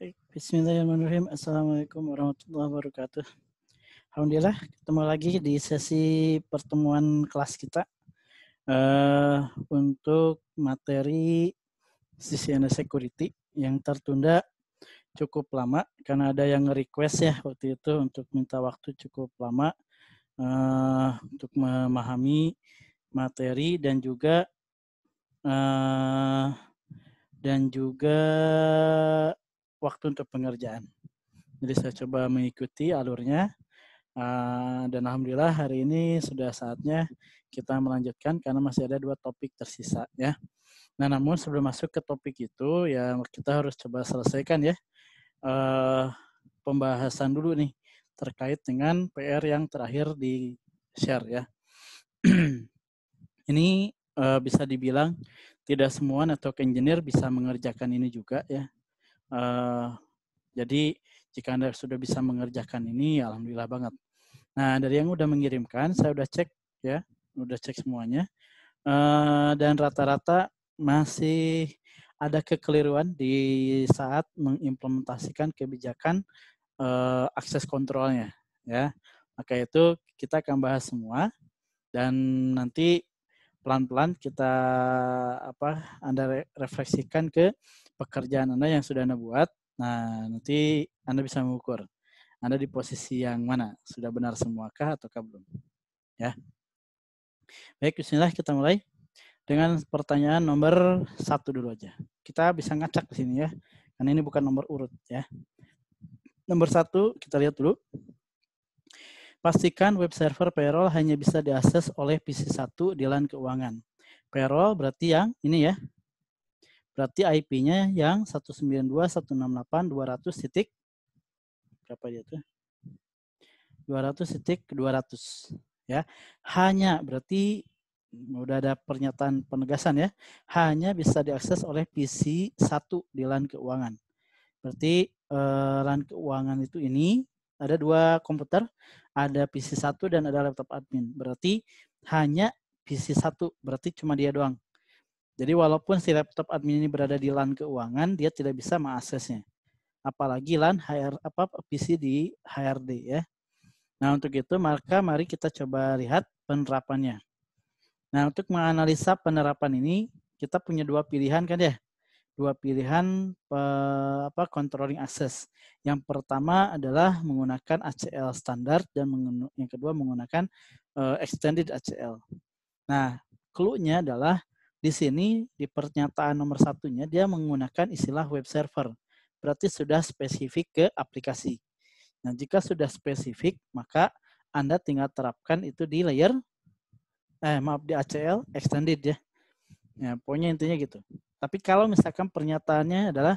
Baik, bismillahirrahmanirrahim. Assalamualaikum warahmatullahi wabarakatuh. Alhamdulillah, ketemu lagi di sesi pertemuan kelas kita uh, untuk materi CCNA Security yang tertunda cukup lama karena ada yang request ya waktu itu untuk minta waktu cukup lama uh, untuk memahami materi dan juga uh, dan juga waktu untuk pengerjaan. Jadi saya coba mengikuti alurnya eh, dan alhamdulillah hari ini sudah saatnya kita melanjutkan karena masih ada dua topik tersisa ya. Nah namun sebelum masuk ke topik itu ya kita harus coba selesaikan ya eh, pembahasan dulu nih terkait dengan PR yang terakhir di share ya. ini eh, bisa dibilang tidak semua network engineer bisa mengerjakan ini juga ya Eh, jadi jika Anda sudah bisa mengerjakan ini, alhamdulillah banget. Nah, dari yang udah mengirimkan, saya udah cek ya, udah cek semuanya. Eh, dan rata-rata masih ada kekeliruan di saat mengimplementasikan kebijakan eh, akses kontrolnya ya. Maka itu kita akan bahas semua dan nanti pelan-pelan kita apa Anda refleksikan ke pekerjaan Anda yang sudah Anda buat. Nah, nanti Anda bisa mengukur. Anda di posisi yang mana? Sudah benar semuakah ataukah belum? Ya. Baik, bismillah kita mulai dengan pertanyaan nomor satu dulu aja. Kita bisa ngacak di sini ya, karena ini bukan nomor urut ya. Nomor satu kita lihat dulu. Pastikan web server payroll hanya bisa diakses oleh PC1 di LAN keuangan. Payroll berarti yang ini ya, Berarti IP-nya yang 192.168.200 titik berapa dia tuh? 200 titik 200 ya. Hanya berarti udah ada pernyataan penegasan ya. Hanya bisa diakses oleh PC 1 di LAN keuangan. Berarti eh, LAN keuangan itu ini ada dua komputer, ada PC 1 dan ada laptop admin. Berarti hanya PC 1, berarti cuma dia doang. Jadi walaupun si laptop admin ini berada di LAN keuangan, dia tidak bisa mengaksesnya. Apalagi LAN HR apa PC di HRD ya. Nah, untuk itu maka mari kita coba lihat penerapannya. Nah, untuk menganalisa penerapan ini, kita punya dua pilihan kan ya. Dua pilihan apa controlling access. Yang pertama adalah menggunakan ACL standar dan yang kedua menggunakan eh, extended ACL. Nah, clue-nya adalah di sini, di pernyataan nomor satunya, dia menggunakan istilah web server. Berarti sudah spesifik ke aplikasi. Nah, jika sudah spesifik, maka Anda tinggal terapkan itu di layer, eh, maaf, di ACL extended ya. Ya, pokoknya intinya gitu. Tapi kalau misalkan pernyataannya adalah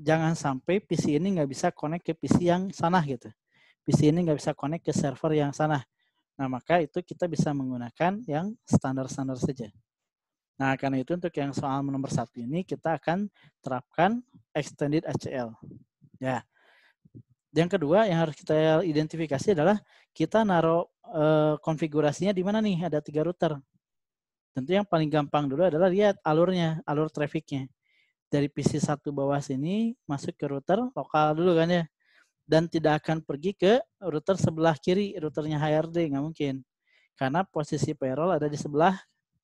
jangan sampai PC ini nggak bisa connect ke PC yang sana gitu. PC ini nggak bisa connect ke server yang sana. Nah, maka itu kita bisa menggunakan yang standar-standar saja. Nah, karena itu untuk yang soal nomor satu ini kita akan terapkan extended ACL Ya. Yang kedua yang harus kita identifikasi adalah kita naruh e, konfigurasinya di mana nih? Ada tiga router. Tentu yang paling gampang dulu adalah lihat alurnya, alur trafiknya. Dari pc satu bawah sini masuk ke router lokal dulu kan ya. Dan tidak akan pergi ke router sebelah kiri, routernya HRD, nggak mungkin. Karena posisi payroll ada di sebelah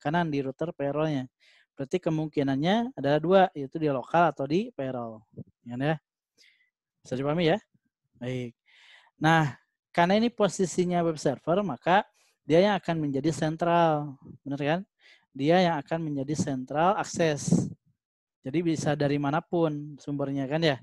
kanan di router payrollnya. Berarti kemungkinannya ada dua, yaitu di lokal atau di payroll. Ya, bisa dipahami ya? Baik. Nah, karena ini posisinya web server, maka dia yang akan menjadi sentral, benar kan? Dia yang akan menjadi sentral akses. Jadi bisa dari manapun sumbernya kan ya.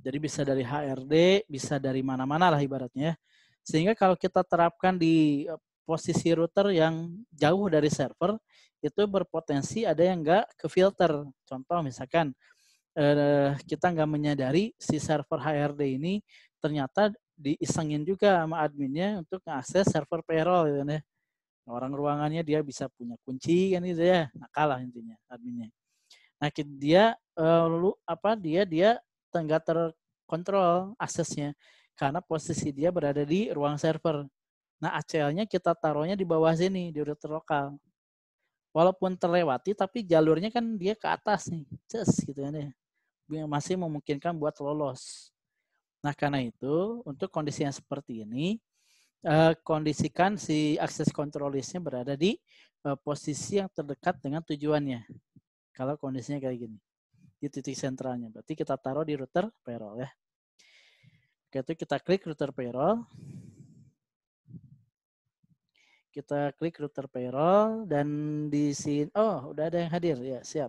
Jadi bisa dari HRD, bisa dari mana-mana lah ibaratnya. Ya. Sehingga kalau kita terapkan di posisi router yang jauh dari server itu berpotensi ada yang nggak ke filter. Contoh misalkan eh, kita nggak menyadari si server HRD ini ternyata diisengin juga sama adminnya untuk mengakses server payroll gitu ya. Orang ruangannya dia bisa punya kunci kan gitu ya. Nah, kalah intinya adminnya. Nah, dia lalu eh, apa dia dia tenggat terkontrol aksesnya karena posisi dia berada di ruang server. Nah, ACL-nya kita taruhnya di bawah sini, di router lokal. Walaupun terlewati, tapi jalurnya kan dia ke atas nih. Cus, gitu kan ya. Masih memungkinkan buat lolos. Nah, karena itu, untuk kondisi yang seperti ini, eh, kondisikan si akses kontrolisnya berada di eh, posisi yang terdekat dengan tujuannya. Kalau kondisinya kayak gini. Di titik sentralnya. Berarti kita taruh di router payroll ya. Oke, itu kita klik router payroll. Kita klik router payroll dan di sini oh udah ada yang hadir ya siap.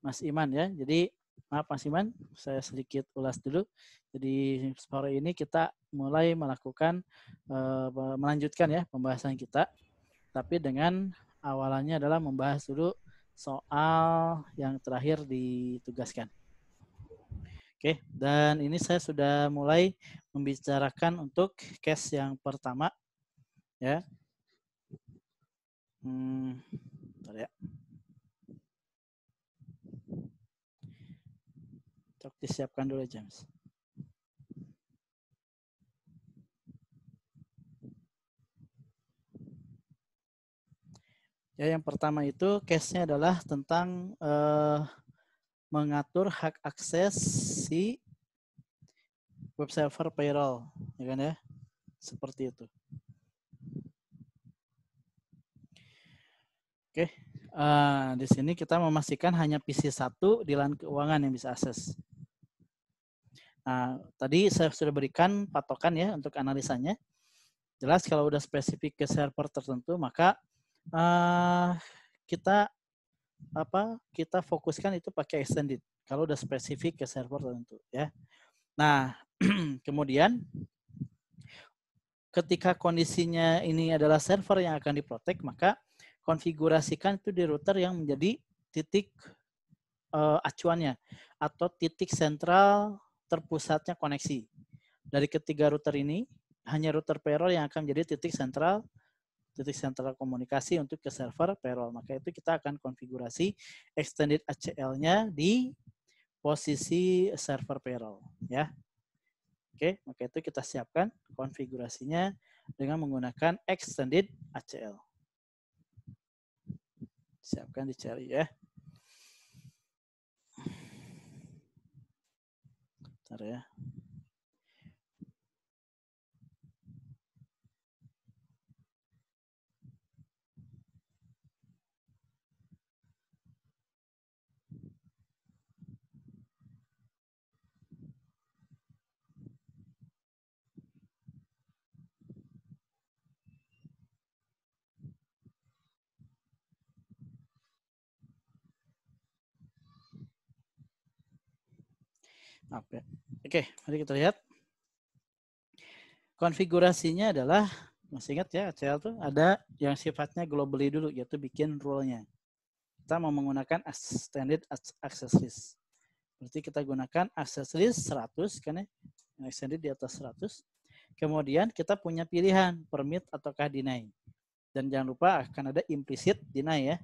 Mas Iman ya. Jadi maaf Mas Iman, saya sedikit ulas dulu. Jadi sore ini kita mulai melakukan eh, melanjutkan ya pembahasan kita, tapi dengan awalannya adalah membahas dulu soal yang terakhir ditugaskan. Oke, dan ini saya sudah mulai membicarakan untuk case yang pertama ya hmm, bentar ya Cok disiapkan dulu James Ya, yang pertama itu case-nya adalah tentang eh, mengatur hak akses si web server payroll, ya kan ya? Seperti itu. Oke, okay. uh, eh, di sini kita memastikan hanya PC1 di LAN keuangan yang bisa akses. Nah, tadi saya sudah berikan patokan ya untuk analisanya. Jelas kalau udah spesifik ke server tertentu, maka uh, kita apa kita fokuskan itu pakai extended kalau udah spesifik ke server tertentu ya. Nah, kemudian ketika kondisinya ini adalah server yang akan diprotek, maka konfigurasikan itu di router yang menjadi titik uh, acuannya atau titik sentral terpusatnya koneksi. Dari ketiga router ini, hanya router payroll yang akan menjadi titik sentral titik sentral komunikasi untuk ke server payroll. Maka itu kita akan konfigurasi extended ACL-nya di posisi server payroll ya. Oke, maka itu kita siapkan konfigurasinya dengan menggunakan extended ACL. Siapkan dicari ya. Bentar ya. Oke, mari kita lihat. Konfigurasinya adalah, masih ingat ya, ACL tuh ada yang sifatnya globally dulu, yaitu bikin rule-nya. Kita mau menggunakan extended access list. Berarti kita gunakan access list 100, kan ya? extended di atas 100. Kemudian kita punya pilihan, permit ataukah deny. Dan jangan lupa akan ada implicit deny ya.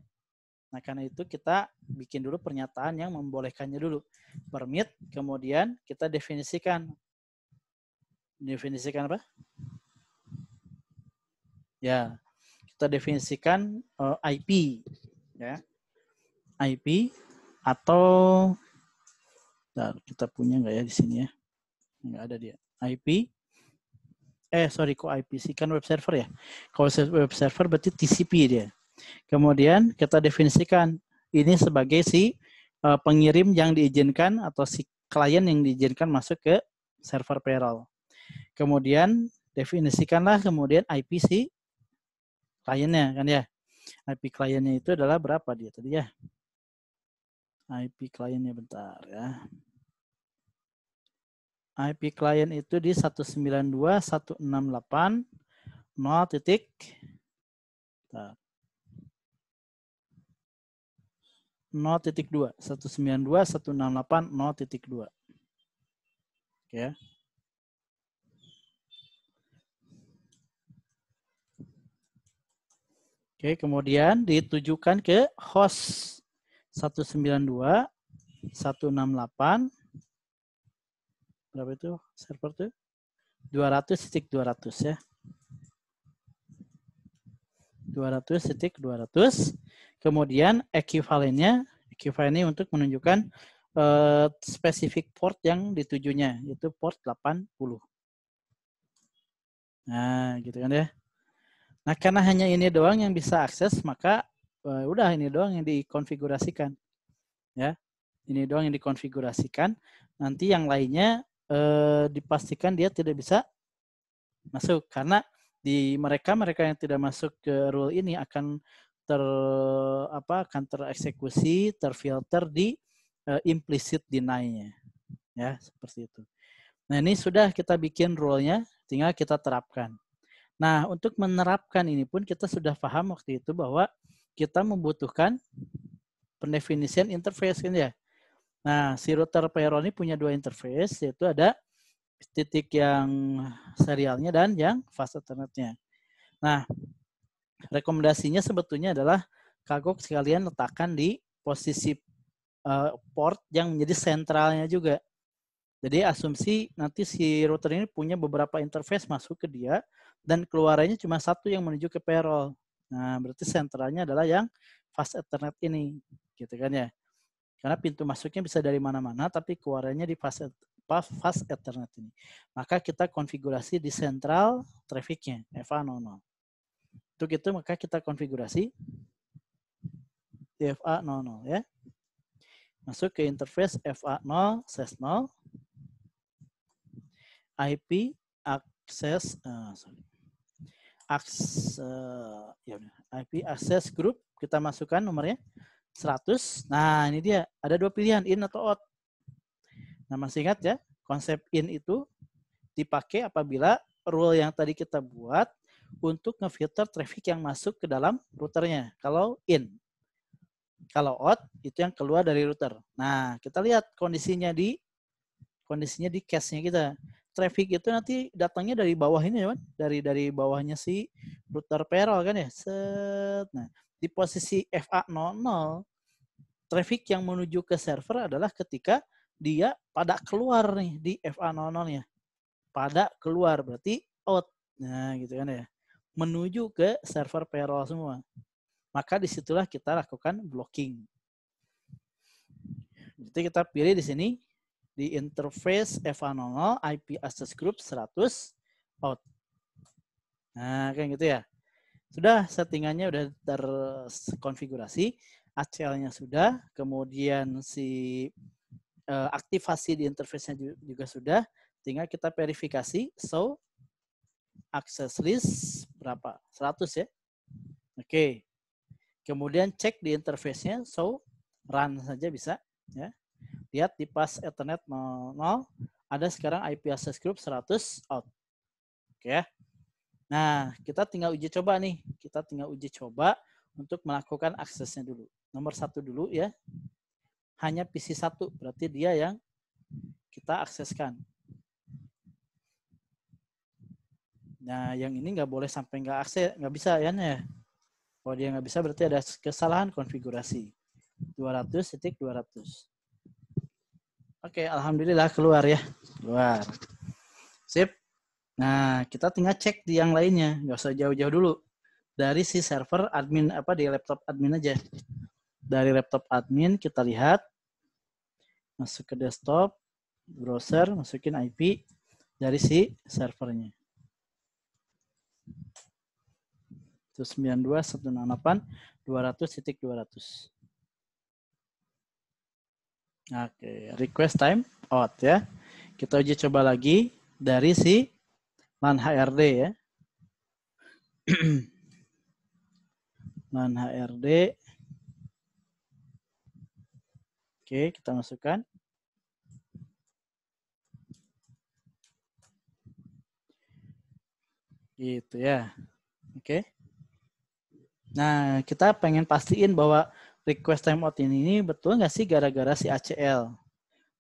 Nah, karena itu kita bikin dulu pernyataan yang membolehkannya dulu. Permit, kemudian kita definisikan. Definisikan apa? Ya, kita definisikan eh, IP. ya IP atau nah, kita punya nggak ya di sini ya? Nggak ada dia. IP eh sorry kok IP sih kan web server ya kalau web server berarti TCP dia Kemudian kita definisikan ini sebagai si eh, pengirim yang diizinkan atau si klien yang diizinkan masuk ke server payroll. Kemudian definisikanlah kemudian IP si kliennya kan ya. IP kliennya itu adalah berapa dia tadi ya? IP kliennya bentar ya. IP klien itu di 192.168.0. titik. 192 168 ya Oke, kemudian ditujukan ke host 192 168 berapa itu server tuh? 200.200 200, ya. 200.200 200 Kemudian equivalentnya, equivalent ini untuk menunjukkan uh, eh, spesifik port yang ditujunya, yaitu port 80. Nah, gitu kan ya. Nah, karena hanya ini doang yang bisa akses, maka uh, udah ini doang yang dikonfigurasikan. Ya. Ini doang yang dikonfigurasikan. Nanti yang lainnya uh, dipastikan dia tidak bisa masuk karena di mereka mereka yang tidak masuk ke rule ini akan ter apa akan tereksekusi, terfilter di uh, implicit deny-nya. Ya, seperti itu. Nah, ini sudah kita bikin rule-nya, tinggal kita terapkan. Nah, untuk menerapkan ini pun kita sudah paham waktu itu bahwa kita membutuhkan pendefinisian interface kan ya. Nah, si router ini punya dua interface, yaitu ada titik yang serialnya dan yang fast alternate Nah, rekomendasinya sebetulnya adalah kagok sekalian letakkan di posisi uh, port yang menjadi sentralnya juga. Jadi asumsi nanti si router ini punya beberapa interface masuk ke dia dan keluarannya cuma satu yang menuju ke payroll. Nah, berarti sentralnya adalah yang fast ethernet ini, gitu kan ya. Karena pintu masuknya bisa dari mana-mana, tapi keluarannya di fast, fast ethernet ini. Maka kita konfigurasi di sentral trafficnya, Eva 00 untuk itu maka kita konfigurasi FA00 ya. Masuk ke interface FA0 ses 0 IP access uh, sorry. Aks, uh, eh, ya IP access group kita masukkan nomornya 100. Nah, ini dia. Ada dua pilihan in atau out. Nah, masih ingat ya, konsep in itu dipakai apabila rule yang tadi kita buat untuk ngefilter traffic yang masuk ke dalam routernya. Kalau in. Kalau out itu yang keluar dari router. Nah, kita lihat kondisinya di kondisinya di case-nya kita. Traffic itu nanti datangnya dari bawah ini ya, dari dari bawahnya si router peril kan ya. Set. Nah, di posisi FA00 traffic yang menuju ke server adalah ketika dia pada keluar nih di fa 00 ya. Pada keluar berarti out. Nah, gitu kan ya menuju ke server payroll semua. Maka disitulah kita lakukan blocking. Jadi kita pilih di sini di interface FA00 IP access group 100 out. Nah, kayak gitu ya. Sudah settingannya sudah terkonfigurasi, ACL-nya sudah, kemudian si e, aktivasi di interface-nya juga sudah. Tinggal kita verifikasi so access list berapa? 100 ya. Oke. Okay. Kemudian cek di interface-nya. So, run saja bisa. ya Lihat di pas Ethernet 00, ada sekarang IP access group 100 out. Oke ya. Nah, kita tinggal uji coba nih. Kita tinggal uji coba untuk melakukan aksesnya dulu. Nomor satu dulu ya. Hanya PC satu berarti dia yang kita akseskan. Nah, yang ini nggak boleh sampai nggak akses, nggak bisa ya. Nih. Kalau dia nggak bisa berarti ada kesalahan konfigurasi. 200 titik 200. Oke, alhamdulillah keluar ya. Keluar. Sip. Nah, kita tinggal cek di yang lainnya, nggak usah jauh-jauh dulu. Dari si server admin apa di laptop admin aja. Dari laptop admin kita lihat masuk ke desktop, browser, masukin IP dari si servernya. 192.168 200.200. Oke, request time out ya. Kita uji coba lagi dari si LAN HRD ya. LAN HRD. Oke, kita masukkan. Gitu ya. Oke. Okay. Nah, kita pengen pastiin bahwa request timeout ini ini betul nggak sih gara-gara si ACL.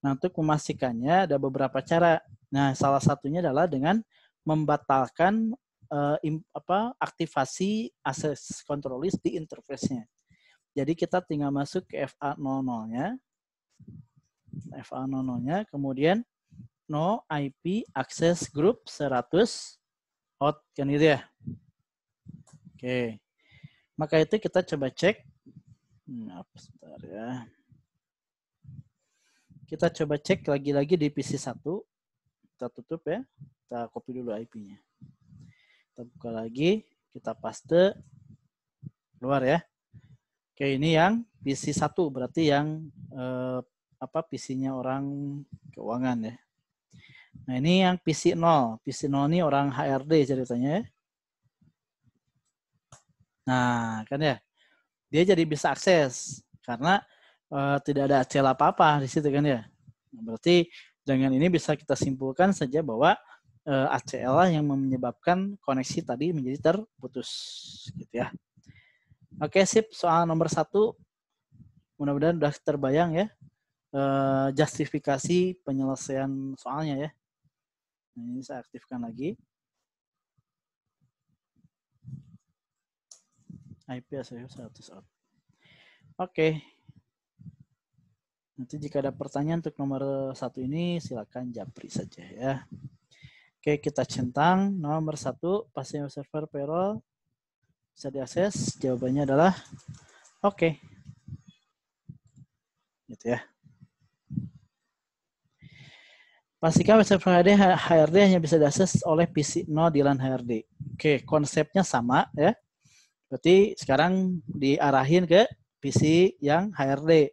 Nah, untuk memastikannya ada beberapa cara. Nah, salah satunya adalah dengan membatalkan uh, im, apa aktivasi akses control list di interface-nya. Jadi kita tinggal masuk ke FA00-nya. FA00-nya, kemudian no IP access group 100 out kan gitu ya. Oke. Okay. Maka itu kita coba cek. Nah, sebentar ya. Kita coba cek lagi-lagi di PC1. Kita tutup ya. Kita copy dulu IP-nya. Kita buka lagi. Kita paste. Keluar ya. Oke, ini yang PC1 berarti yang eh, apa PC-nya orang keuangan ya. Nah, ini yang PC0. PC0 ini orang HRD ceritanya ya. Nah, kan ya. Dia jadi bisa akses karena e, tidak ada acel apa-apa di situ kan ya. Berarti dengan ini bisa kita simpulkan saja bahwa e, eh, ACL lah yang menyebabkan koneksi tadi menjadi terputus gitu ya. Oke, sip. Soal nomor satu mudah-mudahan sudah terbayang ya E, justifikasi penyelesaian soalnya ya. Nah, ini saya aktifkan lagi. IP IPS 100 out. Oke. Okay. Nanti jika ada pertanyaan untuk nomor satu ini silakan japri saja ya. Oke, kita centang nomor satu pasien server payroll bisa diakses. Jawabannya adalah oke. Okay. Gitu ya. Pastikan server HRD, HRD hanya bisa diakses oleh PC0 di LAN HRD. Oke, konsepnya sama ya. Berarti sekarang diarahin ke PC yang HRD.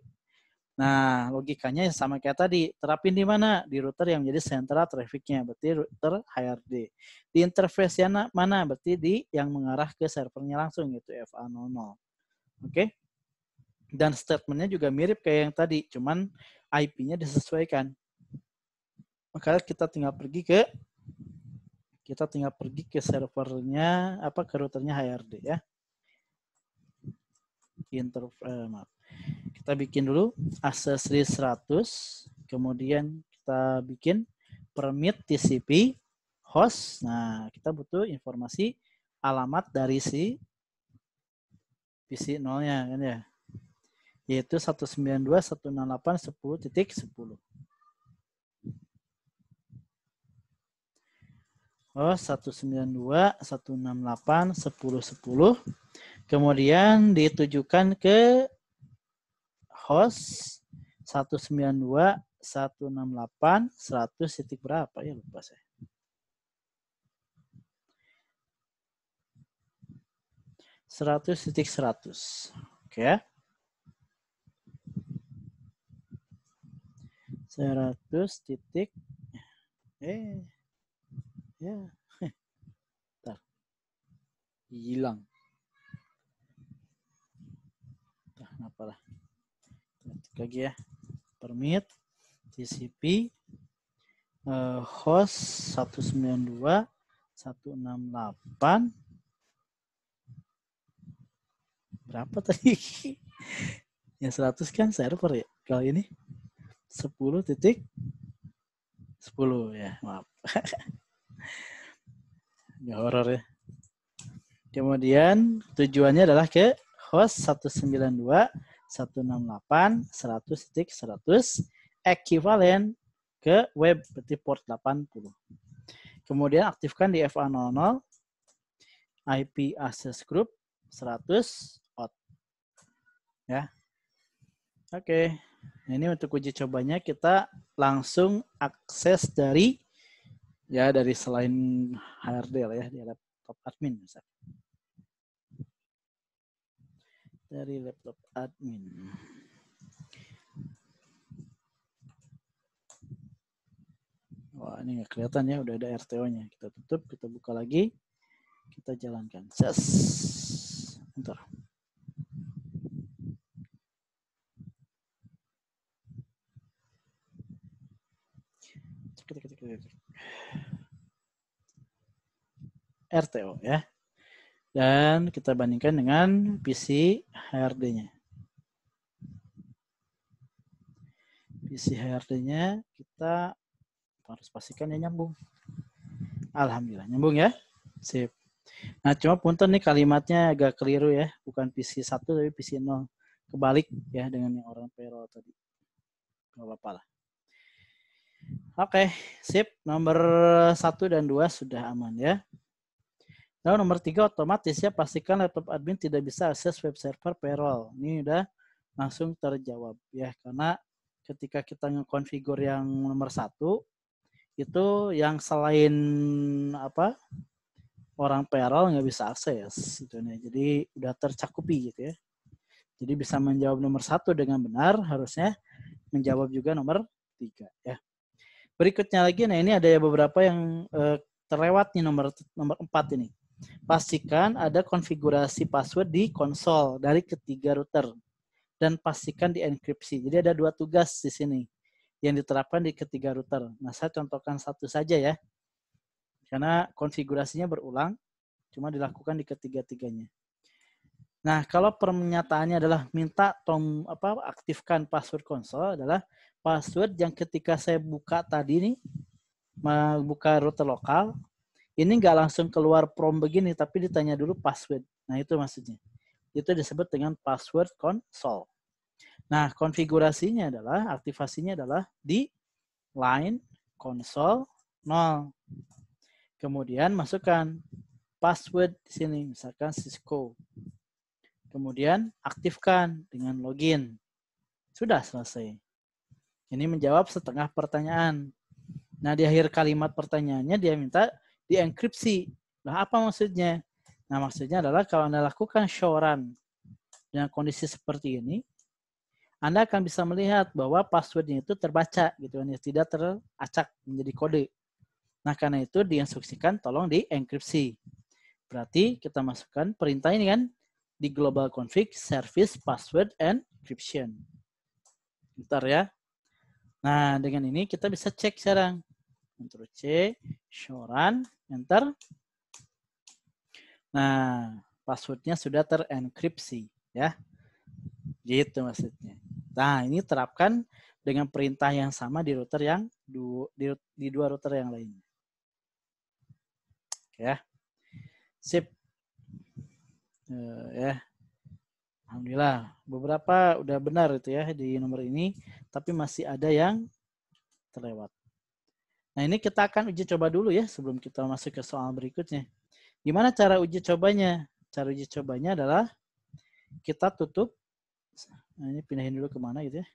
Nah, logikanya sama kayak tadi. Terapin di mana? Di router yang menjadi sentra trafficnya. Berarti router HRD. Di interface yang mana? Berarti di yang mengarah ke servernya langsung, gitu FA00. Oke? Okay? Dan statementnya juga mirip kayak yang tadi. Cuman IP-nya disesuaikan. Maka kita tinggal pergi ke kita tinggal pergi ke servernya apa ke routernya HRD ya interval eh, maaf. Kita bikin dulu accessory 100, kemudian kita bikin permit TCP host. Nah, kita butuh informasi alamat dari si PC nolnya kan ya. Yaitu 192.168.10.10. Oh, 192.168.10.10. Kemudian ditujukan ke host 192 168 100 titik berapa ya lupa saya. Seratus titik seratus, oke ya? Seratus titik, eh, ya, yeah. hilang. apalah ketik lagi ya permit TCP uh, host 192 168 berapa tadi ya 100 kan server ya kalau ini 10 titik 10 ya maaf ya horor ya kemudian tujuannya adalah ke host 192 168 ekivalen ke web berarti port 80. Kemudian aktifkan di FA00 IP access group 100 out. Ya. Oke. Okay. ini untuk uji cobanya kita langsung akses dari ya dari selain HRD ya di laptop admin misalnya dari laptop admin. Wah, ini nggak kelihatan ya, udah ada RTO-nya. Kita tutup, kita buka lagi, kita jalankan. Ses. Bentar. RTO ya dan kita bandingkan dengan PC HRD-nya. PC HRD-nya kita harus pastikan ya nyambung. Alhamdulillah nyambung ya. Sip. Nah, cuma punten nih kalimatnya agak keliru ya, bukan PC 1 tapi PC 0. Kebalik ya dengan yang orang payroll tadi. Gak apa-apa lah. Oke, sip. Nomor 1 dan 2 sudah aman ya. Lalu nomor tiga otomatis ya pastikan laptop admin tidak bisa akses web server payroll. Ini udah langsung terjawab ya karena ketika kita ngekonfigur yang nomor satu itu yang selain apa orang payroll nggak bisa akses gitu nih. Ya. Jadi udah tercakupi gitu ya. Jadi bisa menjawab nomor satu dengan benar harusnya menjawab juga nomor tiga ya. Berikutnya lagi, nah ini ada beberapa yang eh, terlewat nih nomor nomor empat ini. Pastikan ada konfigurasi password di konsol dari ketiga router dan pastikan dienkripsi. Jadi ada dua tugas di sini yang diterapkan di ketiga router. Nah, saya contohkan satu saja ya. Karena konfigurasinya berulang, cuma dilakukan di ketiga-tiganya. Nah, kalau pernyataannya adalah minta tom apa aktifkan password konsol adalah password yang ketika saya buka tadi nih membuka router lokal, ini nggak langsung keluar prom begini, tapi ditanya dulu password. Nah, itu maksudnya. Itu disebut dengan password console. Nah, konfigurasinya adalah, aktivasinya adalah di line console 0. Kemudian masukkan password di sini, misalkan Cisco. Kemudian aktifkan dengan login. Sudah selesai. Ini menjawab setengah pertanyaan. Nah, di akhir kalimat pertanyaannya dia minta dienkripsi. Nah, apa maksudnya? Nah, maksudnya adalah kalau Anda lakukan shoran dengan kondisi seperti ini, Anda akan bisa melihat bahwa passwordnya itu terbaca gitu kan, ya, tidak teracak menjadi kode. Nah, karena itu diinstruksikan tolong dienkripsi. Berarti kita masukkan perintah ini kan di global config service password encryption. Bentar ya. Nah, dengan ini kita bisa cek sekarang. Ctrl C, run, Enter. Nah, passwordnya sudah terenkripsi ya. Gitu maksudnya. Nah, ini terapkan dengan perintah yang sama di router yang du, di, di dua router yang lainnya. Ya. Sip. Uh, ya. Alhamdulillah, beberapa udah benar itu ya di nomor ini, tapi masih ada yang terlewat. Nah, ini kita akan uji coba dulu ya sebelum kita masuk ke soal berikutnya. Gimana cara uji cobanya? Cara uji cobanya adalah kita tutup. Nah, ini pindahin dulu kemana gitu ya.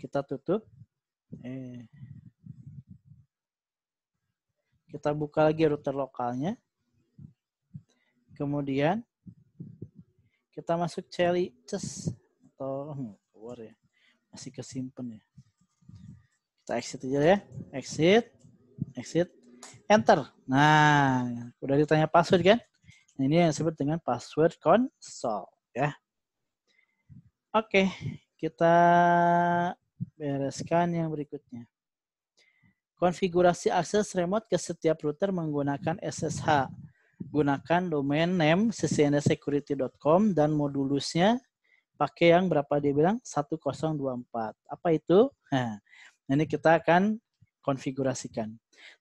Kita tutup. Eh. Kita buka lagi router lokalnya. Kemudian kita masuk Celi Ces. Atau oh, keluar ya. Masih kesimpan ya. Kita exit aja ya. Exit exit, enter. Nah, udah ditanya password kan? Nah, ini yang disebut dengan password console ya. Oke, kita bereskan yang berikutnya. Konfigurasi akses remote ke setiap router menggunakan SSH. Gunakan domain name ccnsecurity.com dan modulusnya pakai yang berapa dia bilang 1024. Apa itu? Nah, ini kita akan konfigurasikan.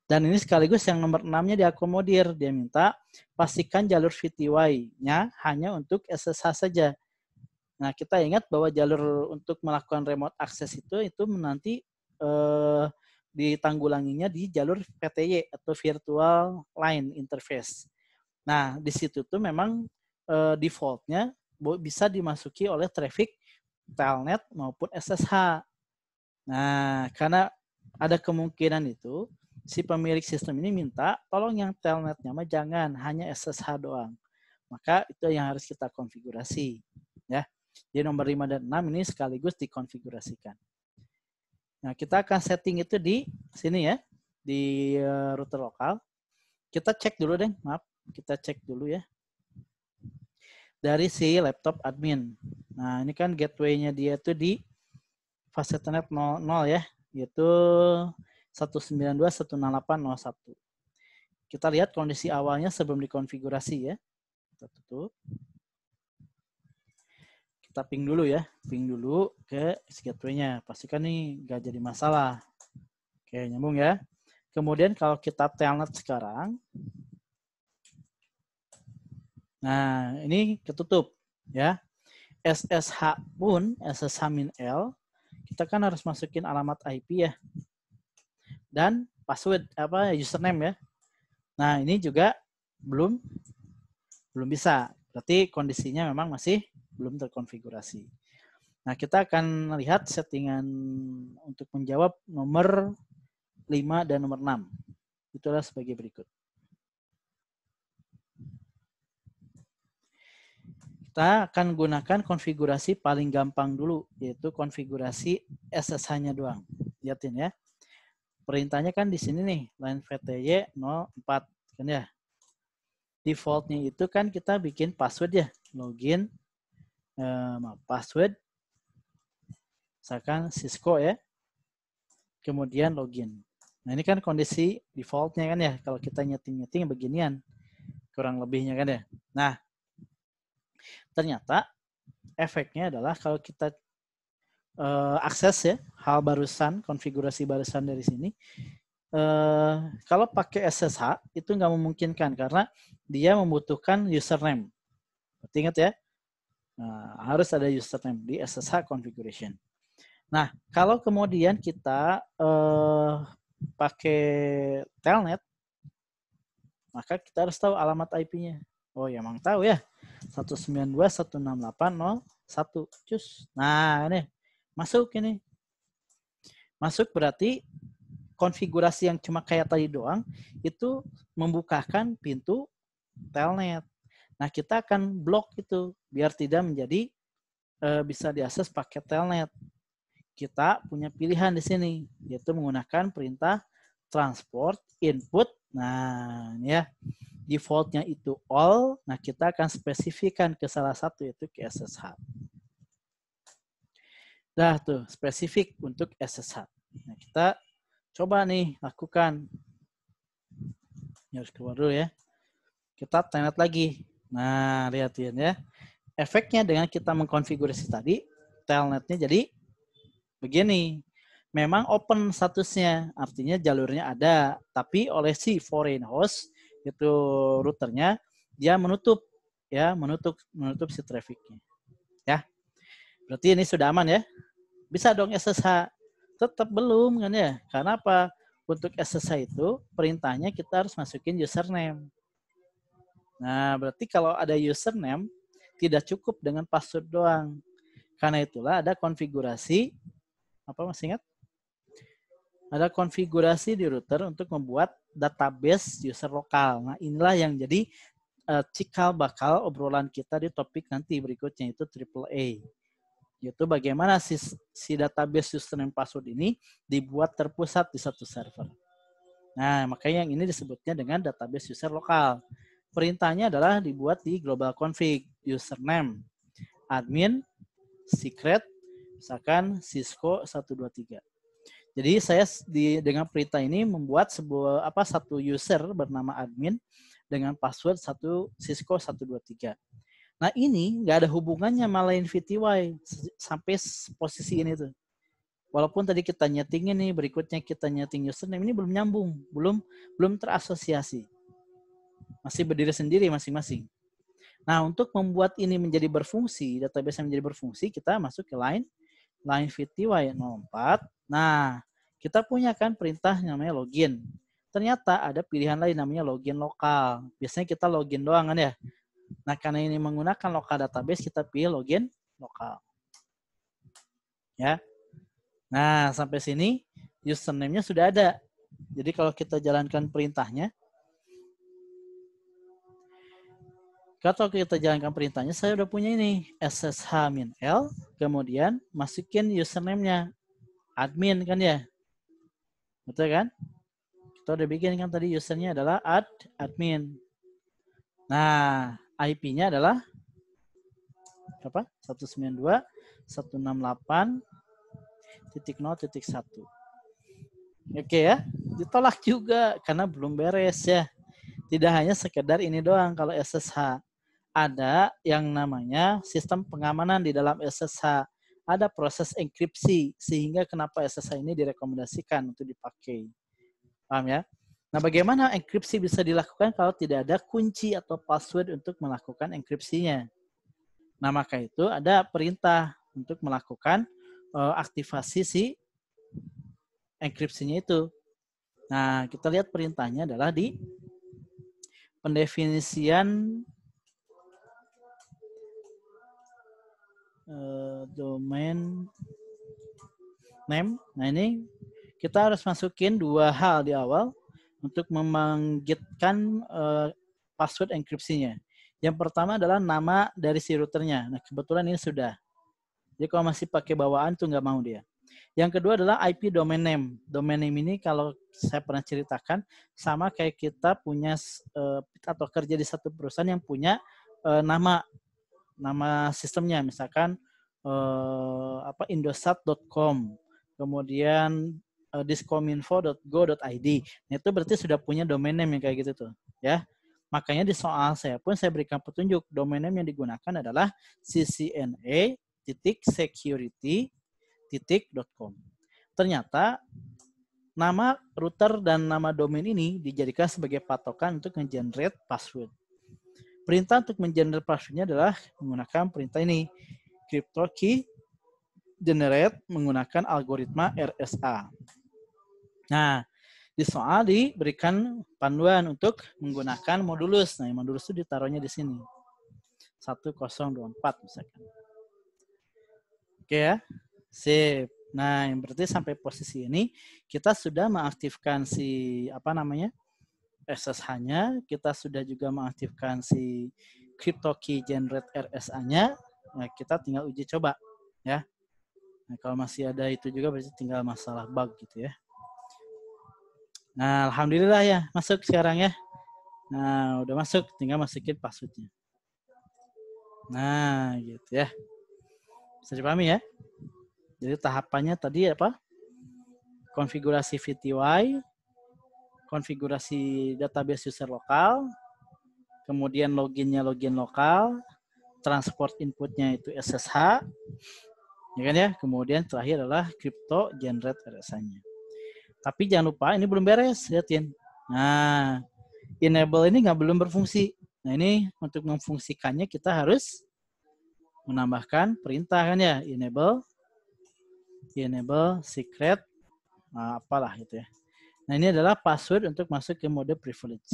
Dan ini sekaligus yang nomor enamnya diakomodir. Dia minta pastikan jalur VTY-nya hanya untuk SSH saja. Nah, kita ingat bahwa jalur untuk melakukan remote access itu itu nanti eh, ditanggulanginya di jalur VTY atau virtual line interface. Nah, di situ tuh memang eh, defaultnya bisa dimasuki oleh traffic telnet maupun SSH. Nah, karena ada kemungkinan itu si pemilik sistem ini minta tolong yang telnetnya mah jangan hanya SSH doang. Maka itu yang harus kita konfigurasi ya. Jadi nomor 5 dan 6 ini sekaligus dikonfigurasikan. Nah, kita akan setting itu di sini ya, di eh, router lokal. Kita cek dulu deh, maaf, kita cek dulu ya. Dari si laptop admin. Nah, ini kan gateway-nya dia itu di fast 0, 00 ya, yaitu 192.168.01. Kita lihat kondisi awalnya sebelum dikonfigurasi ya. Kita tutup. Kita ping dulu ya. Ping dulu ke gateway-nya. Pastikan nih nggak jadi masalah. Oke, nyambung ya. Kemudian kalau kita telnet sekarang. Nah, ini ketutup ya. SSH pun, SSH L, kita kan harus masukin alamat IP ya dan password apa username ya. Nah, ini juga belum belum bisa. Berarti kondisinya memang masih belum terkonfigurasi. Nah, kita akan lihat settingan untuk menjawab nomor 5 dan nomor 6. Itulah sebagai berikut. Kita akan gunakan konfigurasi paling gampang dulu, yaitu konfigurasi SSH-nya doang. Lihatin ya perintahnya kan di sini nih, line VTY 04 kan ya. Defaultnya itu kan kita bikin password ya, login, eh, password, misalkan Cisco ya, kemudian login. Nah ini kan kondisi defaultnya kan ya, kalau kita nyeting-nyeting beginian, kurang lebihnya kan ya. Nah, ternyata efeknya adalah kalau kita uh, akses ya, hal barusan, konfigurasi barusan dari sini. Uh, kalau pakai SSH itu nggak memungkinkan karena dia membutuhkan username. Berarti ingat ya, uh, harus ada username di SSH configuration. Nah, kalau kemudian kita uh, pakai telnet, maka kita harus tahu alamat IP-nya. Oh ya, emang tahu ya. 192.168.01. Cus. Nah, ini Masuk ini. Masuk berarti konfigurasi yang cuma kayak tadi doang itu membukakan pintu telnet. Nah, kita akan blok itu biar tidak menjadi e, bisa diakses pakai telnet. Kita punya pilihan di sini yaitu menggunakan perintah transport input. Nah, ya. Defaultnya itu all. Nah, kita akan spesifikkan ke salah satu yaitu ke SSH. Dah tuh, spesifik untuk SSH. Nah, kita coba nih lakukan. Ini harus keluar dulu ya. Kita tanya lagi. Nah, lihatin ya, ya. Efeknya dengan kita mengkonfigurasi tadi, telnetnya jadi begini. Memang open statusnya, artinya jalurnya ada. Tapi oleh si foreign host, itu routernya, dia menutup ya menutup menutup si trafficnya ya berarti ini sudah aman ya bisa dong SSH? Tetap belum kan ya? Karena apa? Untuk SSH itu perintahnya kita harus masukin username. Nah, berarti kalau ada username tidak cukup dengan password doang. Karena itulah ada konfigurasi apa masih ingat? Ada konfigurasi di router untuk membuat database user lokal. Nah, inilah yang jadi eh, cikal bakal obrolan kita di topik nanti berikutnya itu AAA yaitu bagaimana si, si database username password ini dibuat terpusat di satu server. Nah, makanya yang ini disebutnya dengan database user lokal. Perintahnya adalah dibuat di global config username admin secret misalkan Cisco 123. Jadi saya di, dengan perintah ini membuat sebuah apa satu user bernama admin dengan password satu Cisco 123. Nah ini nggak ada hubungannya lain VTY sampai posisi ini tuh. Walaupun tadi kita nyeting ini berikutnya kita nyeting username ini belum nyambung, belum belum terasosiasi. Masih berdiri sendiri masing-masing. Nah, untuk membuat ini menjadi berfungsi, database menjadi berfungsi, kita masuk ke line line VTY 04. Nah, kita punya kan perintah namanya login. Ternyata ada pilihan lain namanya login lokal. Biasanya kita login doang kan ya. Nah, karena ini menggunakan lokal database, kita pilih login lokal. Ya. Nah, sampai sini username-nya sudah ada. Jadi kalau kita jalankan perintahnya, kalau kita jalankan perintahnya, saya udah punya ini, ssh-l, kemudian masukin username-nya, admin kan ya. Betul kan? Kita udah bikin kan tadi usernya adalah ad admin. Nah, IP-nya adalah apa? 192.168.0.1. Oke ya, ditolak juga karena belum beres ya. Tidak hanya sekedar ini doang kalau SSH. Ada yang namanya sistem pengamanan di dalam SSH. Ada proses enkripsi sehingga kenapa SSH ini direkomendasikan untuk dipakai. Paham ya? Nah, bagaimana enkripsi bisa dilakukan kalau tidak ada kunci atau password untuk melakukan enkripsinya? Nah, maka itu ada perintah untuk melakukan uh, aktivasi si enkripsinya itu. Nah, kita lihat perintahnya adalah di pendefinisian uh, domain name. Nah, ini kita harus masukin dua hal di awal untuk membangkitkan uh, eh, password enkripsinya. Yang pertama adalah nama dari si routernya. Nah, kebetulan ini sudah. Jadi kalau masih pakai bawaan tuh nggak mau dia. Yang kedua adalah IP domain name. Domain name ini kalau saya pernah ceritakan sama kayak kita punya uh, atau kerja di satu perusahaan yang punya uh, nama nama sistemnya misalkan uh, apa indosat.com kemudian Eh, diskominfo.go.id. Nah, itu berarti sudah punya domain name yang kayak gitu tuh, ya. Makanya di soal saya pun saya berikan petunjuk domain name yang digunakan adalah ccna.security.com. Ternyata nama router dan nama domain ini dijadikan sebagai patokan untuk nge-generate password. Perintah untuk menggenerate passwordnya adalah menggunakan perintah ini, crypto key generate menggunakan algoritma RSA. Nah, di soal diberikan panduan untuk menggunakan modulus. Nah, modulus itu ditaruhnya di sini. 1024 misalkan. Oke ya. Sip. Nah, yang berarti sampai posisi ini kita sudah mengaktifkan si apa namanya? SSH-nya, kita sudah juga mengaktifkan si crypto key generate RSA-nya. Nah, kita tinggal uji coba ya. Nah, kalau masih ada itu juga berarti tinggal masalah bug gitu ya. Nah, alhamdulillah ya, masuk sekarang ya. Nah, udah masuk, tinggal masukin passwordnya. Nah, gitu ya. Bisa dipahami ya? Jadi tahapannya tadi apa? Konfigurasi VTY, konfigurasi database user lokal, kemudian loginnya login lokal, transport inputnya itu SSH, ya kan ya? Kemudian terakhir adalah crypto generate RSA-nya. Tapi jangan lupa ini belum beres, lihatin. Nah, enable ini nggak belum berfungsi. Nah ini untuk memfungsikannya kita harus menambahkan perintah kan ya, enable, enable secret, nah, apalah gitu ya. Nah ini adalah password untuk masuk ke mode privilege.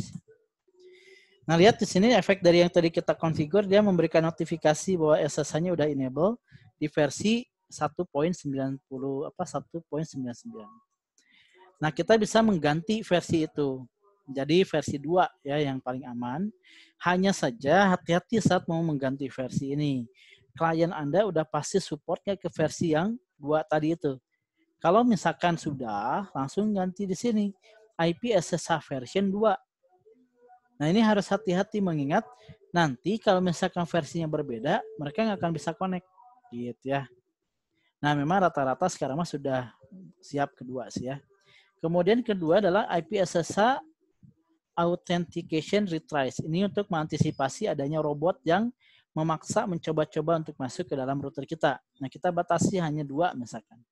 Nah lihat di sini efek dari yang tadi kita konfigur dia memberikan notifikasi bahwa SSH-nya udah enable di versi 1.90 apa 1.99. Nah, kita bisa mengganti versi itu. Jadi versi 2 ya yang paling aman. Hanya saja hati-hati saat mau mengganti versi ini. Klien Anda udah pasti supportnya ke versi yang dua tadi itu. Kalau misalkan sudah, langsung ganti di sini. IP SSH version 2. Nah, ini harus hati-hati mengingat nanti kalau misalkan versinya berbeda, mereka nggak akan bisa connect. Gitu ya. Nah, memang rata-rata sekarang mah sudah siap kedua sih ya. Kemudian kedua adalah SSH Authentication Retries. Ini untuk mengantisipasi adanya robot yang memaksa mencoba-coba untuk masuk ke dalam router kita. Nah, kita batasi hanya dua misalkan.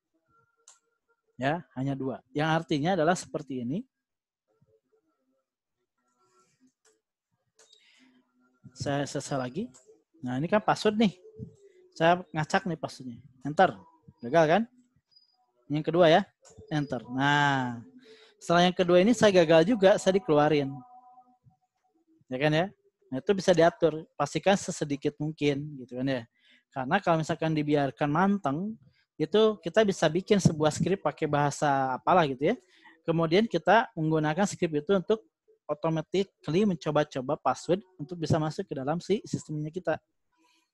Ya, hanya dua. Yang artinya adalah seperti ini. Saya selesai lagi. Nah, ini kan password nih. Saya ngacak nih passwordnya. Enter. Gagal kan? Yang kedua ya, enter. Nah, setelah yang kedua ini saya gagal juga, saya dikeluarin. Ya kan ya? Nah, itu bisa diatur. Pastikan sesedikit mungkin gitu kan ya. Karena kalau misalkan dibiarkan manteng, itu kita bisa bikin sebuah script pakai bahasa apalah gitu ya. Kemudian kita menggunakan script itu untuk automatically mencoba-coba password untuk bisa masuk ke dalam si sistemnya kita.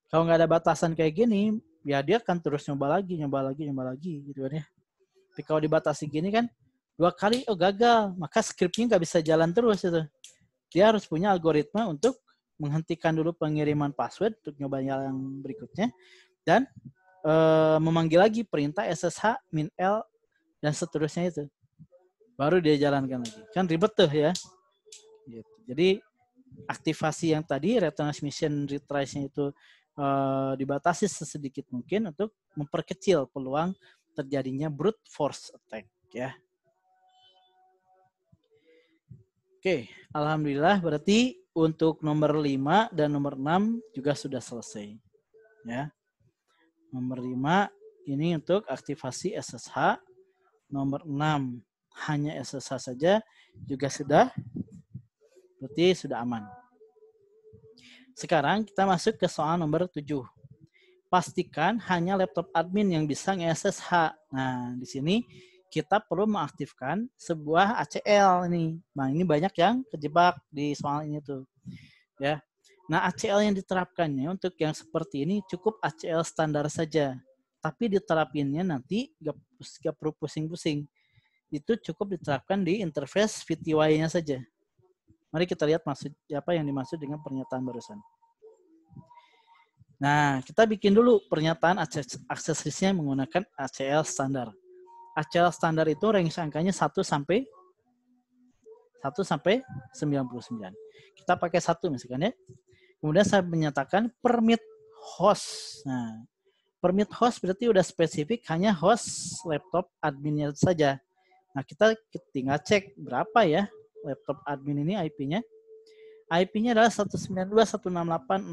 Kalau nggak ada batasan kayak gini, ya dia akan terus nyoba lagi, nyoba lagi, nyoba lagi gitu kan ya. Tapi kalau dibatasi gini kan dua kali oh gagal, maka skripnya nggak bisa jalan terus itu. Dia harus punya algoritma untuk menghentikan dulu pengiriman password untuk nyoba yang berikutnya dan e, memanggil lagi perintah SSH min L dan seterusnya itu. Baru dia jalankan lagi. Kan ribet tuh ya. Gitu. Jadi aktivasi yang tadi retransmission retrace-nya itu e, dibatasi sesedikit mungkin untuk memperkecil peluang terjadinya brute force attack ya. Oke, alhamdulillah berarti untuk nomor 5 dan nomor 6 juga sudah selesai. Ya. Nomor 5 ini untuk aktivasi SSH, nomor 6 hanya SSH saja juga sudah berarti sudah aman. Sekarang kita masuk ke soal nomor 7 pastikan hanya laptop admin yang bisa nge ssh Nah, di sini kita perlu mengaktifkan sebuah ACL ini. Nah, ini banyak yang kejebak di soal ini tuh. Ya. Nah, ACL yang diterapkannya untuk yang seperti ini cukup ACL standar saja. Tapi diterapinnya nanti gak, gak perlu pusing-pusing. Itu cukup diterapkan di interface VTY-nya saja. Mari kita lihat maksud apa yang dimaksud dengan pernyataan barusan. Nah, kita bikin dulu pernyataan akses aksesorisnya menggunakan ACL standar. ACL standar itu range angkanya 1 sampai 1 sampai 99. Kita pakai 1 misalkan ya. Kemudian saya menyatakan permit host. Nah, permit host berarti udah spesifik hanya host laptop adminnya saja. Nah, kita tinggal cek berapa ya laptop admin ini IP-nya. IP-nya adalah 192.168.0.100.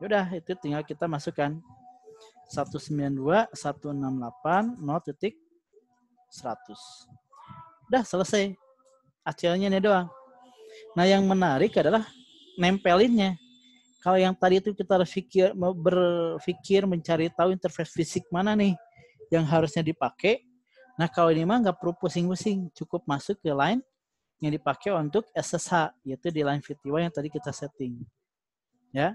Yaudah, itu tinggal kita masukkan. 192.168.0.100. Udah, selesai. Hasilnya ini doang. Nah, yang menarik adalah nempelinnya. Kalau yang tadi itu kita berpikir, berpikir mencari tahu interface fisik mana nih yang harusnya dipakai. Nah, kalau ini mah nggak perlu pusing-pusing. Cukup masuk ke line yang dipakai untuk SSH yaitu di line vt yang tadi kita setting. Ya.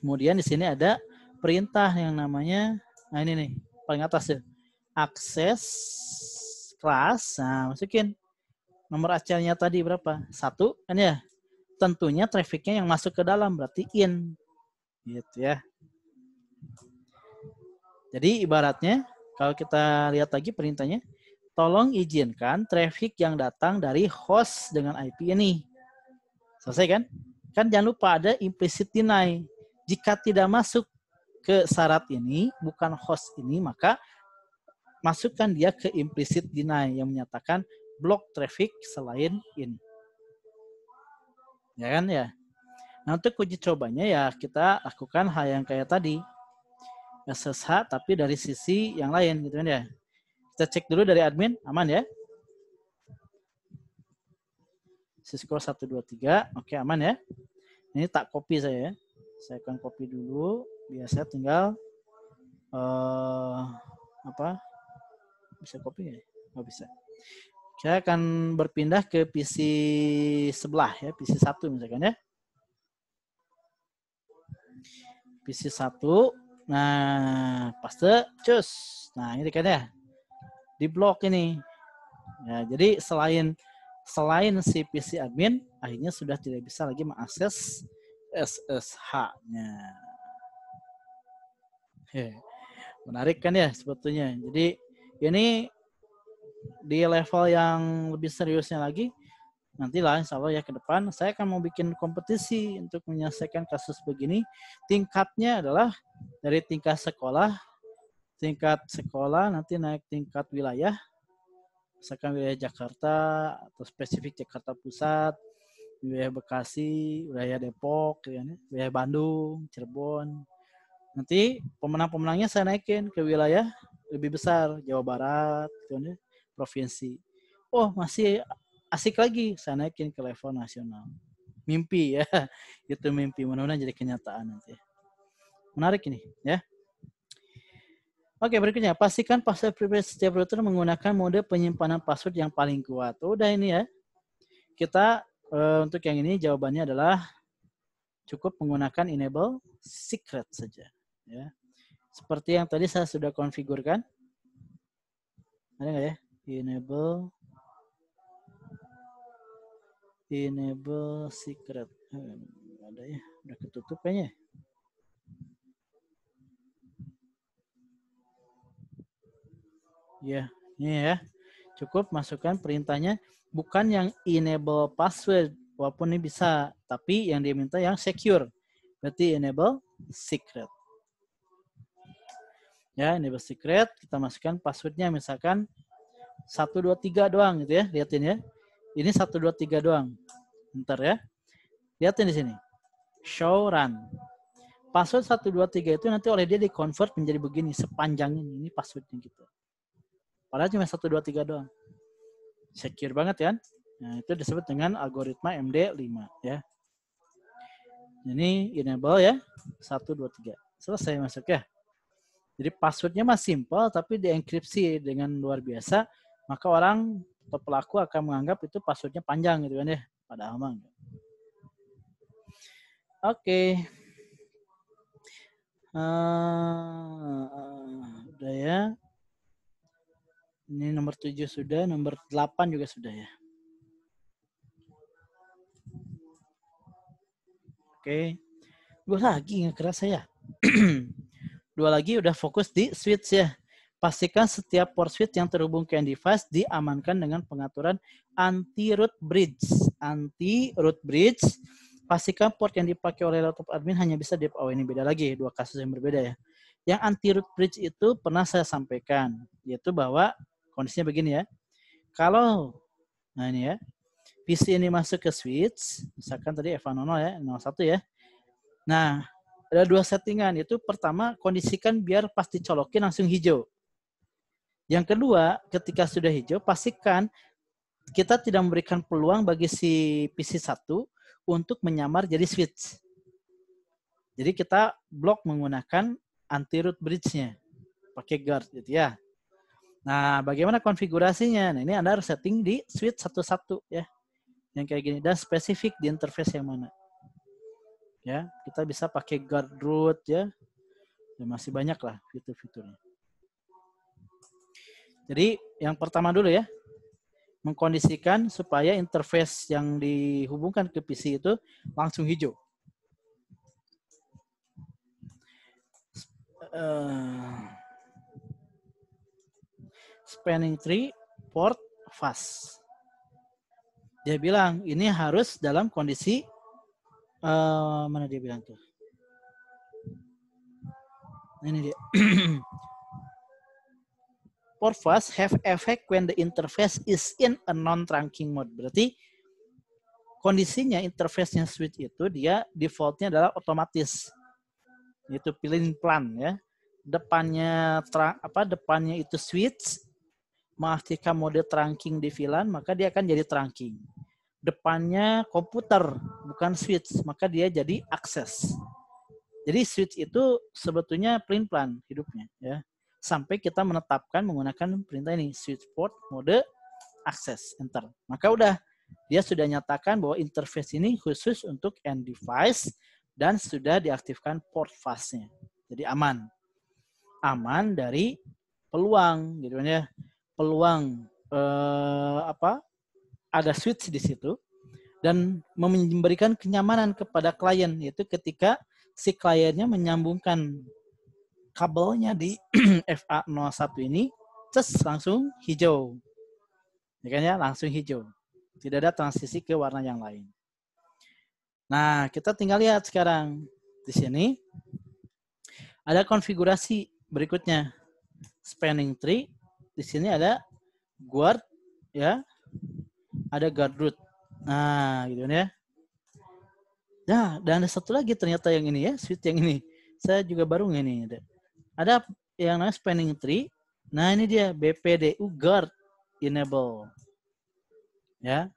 Kemudian di sini ada perintah yang namanya nah ini nih paling atas ya. Akses kelas. Nah, masukin nomor acl tadi berapa? Satu, kan ya? Tentunya trafficnya yang masuk ke dalam berarti in. Gitu ya. Jadi ibaratnya kalau kita lihat lagi perintahnya, tolong izinkan traffic yang datang dari host dengan IP ini. Selesai kan? Kan jangan lupa ada implicit deny. Jika tidak masuk ke syarat ini, bukan host ini, maka masukkan dia ke implicit deny yang menyatakan block traffic selain ini Ya kan ya? Nah untuk uji cobanya ya kita lakukan hal yang kayak tadi. SSH tapi dari sisi yang lain gitu kan ya. Kita cek dulu dari admin, aman ya? Sisco 123, oke aman ya. Ini tak copy saya ya. Saya akan copy dulu, biasa tinggal uh, apa? Bisa copy ya? Nggak bisa. Saya akan berpindah ke PC sebelah ya, PC 1 misalkan ya. PC 1, nah paste, cus. Nah ini kan ya, di blok ini. Ya, jadi selain selain si PC admin akhirnya sudah tidak bisa lagi mengakses SSH-nya. menarik kan ya sebetulnya. Jadi ini di level yang lebih seriusnya lagi nantilah insya Allah ya ke depan saya akan mau bikin kompetisi untuk menyelesaikan kasus begini tingkatnya adalah dari tingkat sekolah tingkat sekolah, nanti naik tingkat wilayah, misalkan wilayah Jakarta atau spesifik Jakarta Pusat, wilayah Bekasi, wilayah Depok, ya kan, wilayah Bandung, Cirebon. Nanti pemenang-pemenangnya saya naikin ke wilayah lebih besar, Jawa Barat, gitu kan ya, provinsi. Oh, masih asik lagi, saya naikin ke level nasional. Mimpi ya, itu mimpi. Mudah-mudahan jadi kenyataan nanti. Menarik ini ya. Oke, berikutnya. Pastikan password privilege setiap router menggunakan mode penyimpanan password yang paling kuat. Udah ini ya. Kita uh, untuk yang ini jawabannya adalah cukup menggunakan enable secret saja. Ya. Seperti yang tadi saya sudah konfigurkan. Ada nggak ya? Enable enable secret. Hmm, ada ya? Udah ketutup kayaknya. Ya. Ya, ini iya ya. Cukup masukkan perintahnya bukan yang enable password walaupun ini bisa, tapi yang dia minta yang secure. Berarti enable secret. Ya, enable secret kita masukkan passwordnya misalkan 123 doang gitu ya, lihatin ya. Ini 123 doang. Bentar ya. lihatin di sini. Show run password 123 itu nanti oleh dia di convert menjadi begini sepanjang ini ini passwordnya gitu Padahal cuma 1, 2, 3 doang. Secure banget ya. Nah, itu disebut dengan algoritma MD5 ya. Ini enable ya. 1, 2, 3. Selesai masuk ya. Jadi passwordnya mah simple tapi dienkripsi dengan luar biasa. Maka orang atau pelaku akan menganggap itu passwordnya panjang gitu kan ya. Padahal mah enggak. Oke. Okay. Uh, uh, ah, ah, udah ya. Ini nomor 7 sudah, nomor 8 juga sudah ya. Oke. Dua lagi nggak kerasa ya. Dua lagi udah fokus di switch ya. Pastikan setiap port switch yang terhubung ke device diamankan dengan pengaturan anti-root bridge. Anti-root bridge pastikan port yang dipakai oleh laptop admin hanya bisa di oh ini beda lagi dua kasus yang berbeda ya yang anti root bridge itu pernah saya sampaikan yaitu bahwa kondisinya begini ya. Kalau nah ini ya, PC ini masuk ke switch, misalkan tadi Eva 00 ya, 01 ya. Nah, ada dua settingan, itu pertama kondisikan biar pasti colokin langsung hijau. Yang kedua, ketika sudah hijau, pastikan kita tidak memberikan peluang bagi si PC 1 untuk menyamar jadi switch. Jadi kita blok menggunakan anti root bridge-nya pakai guard gitu ya. Nah, bagaimana konfigurasinya? Nah, ini Anda harus setting di switch satu-satu ya. Yang kayak gini dan spesifik di interface yang mana. Ya, kita bisa pakai guard root ya. ya masih banyak lah fitur-fiturnya. Jadi, yang pertama dulu ya. Mengkondisikan supaya interface yang dihubungkan ke PC itu langsung hijau. Uh, spanning tree, port, fast. Dia bilang ini harus dalam kondisi uh, mana dia bilang tuh? Ini dia. port fast have effect when the interface is in a non-trunking mode. Berarti kondisinya interface-nya switch itu dia defaultnya adalah otomatis. Itu pilih plan ya. Depannya apa depannya itu switch, mengaktifkan mode trunking di VLAN, maka dia akan jadi trunking. Depannya komputer, bukan switch, maka dia jadi akses. Jadi switch itu sebetulnya print plan hidupnya ya. Sampai kita menetapkan menggunakan perintah ini switch port mode akses enter. Maka udah dia sudah nyatakan bahwa interface ini khusus untuk end device dan sudah diaktifkan port fastnya. Jadi aman. Aman dari peluang gitu kan ya peluang eh, apa ada switch di situ dan memberikan kenyamanan kepada klien yaitu ketika si kliennya menyambungkan kabelnya di FA01 ini ces langsung hijau. Ya kan ya, langsung hijau. Tidak ada transisi ke warna yang lain. Nah, kita tinggal lihat sekarang di sini ada konfigurasi berikutnya. Spanning tree di sini ada guard ya. Ada guard root. Nah, gitu kan ya. Nah, dan ada satu lagi ternyata yang ini ya, switch yang ini. Saya juga baru ini. Ada yang namanya spanning tree. Nah, ini dia BPDU guard enable. Ya.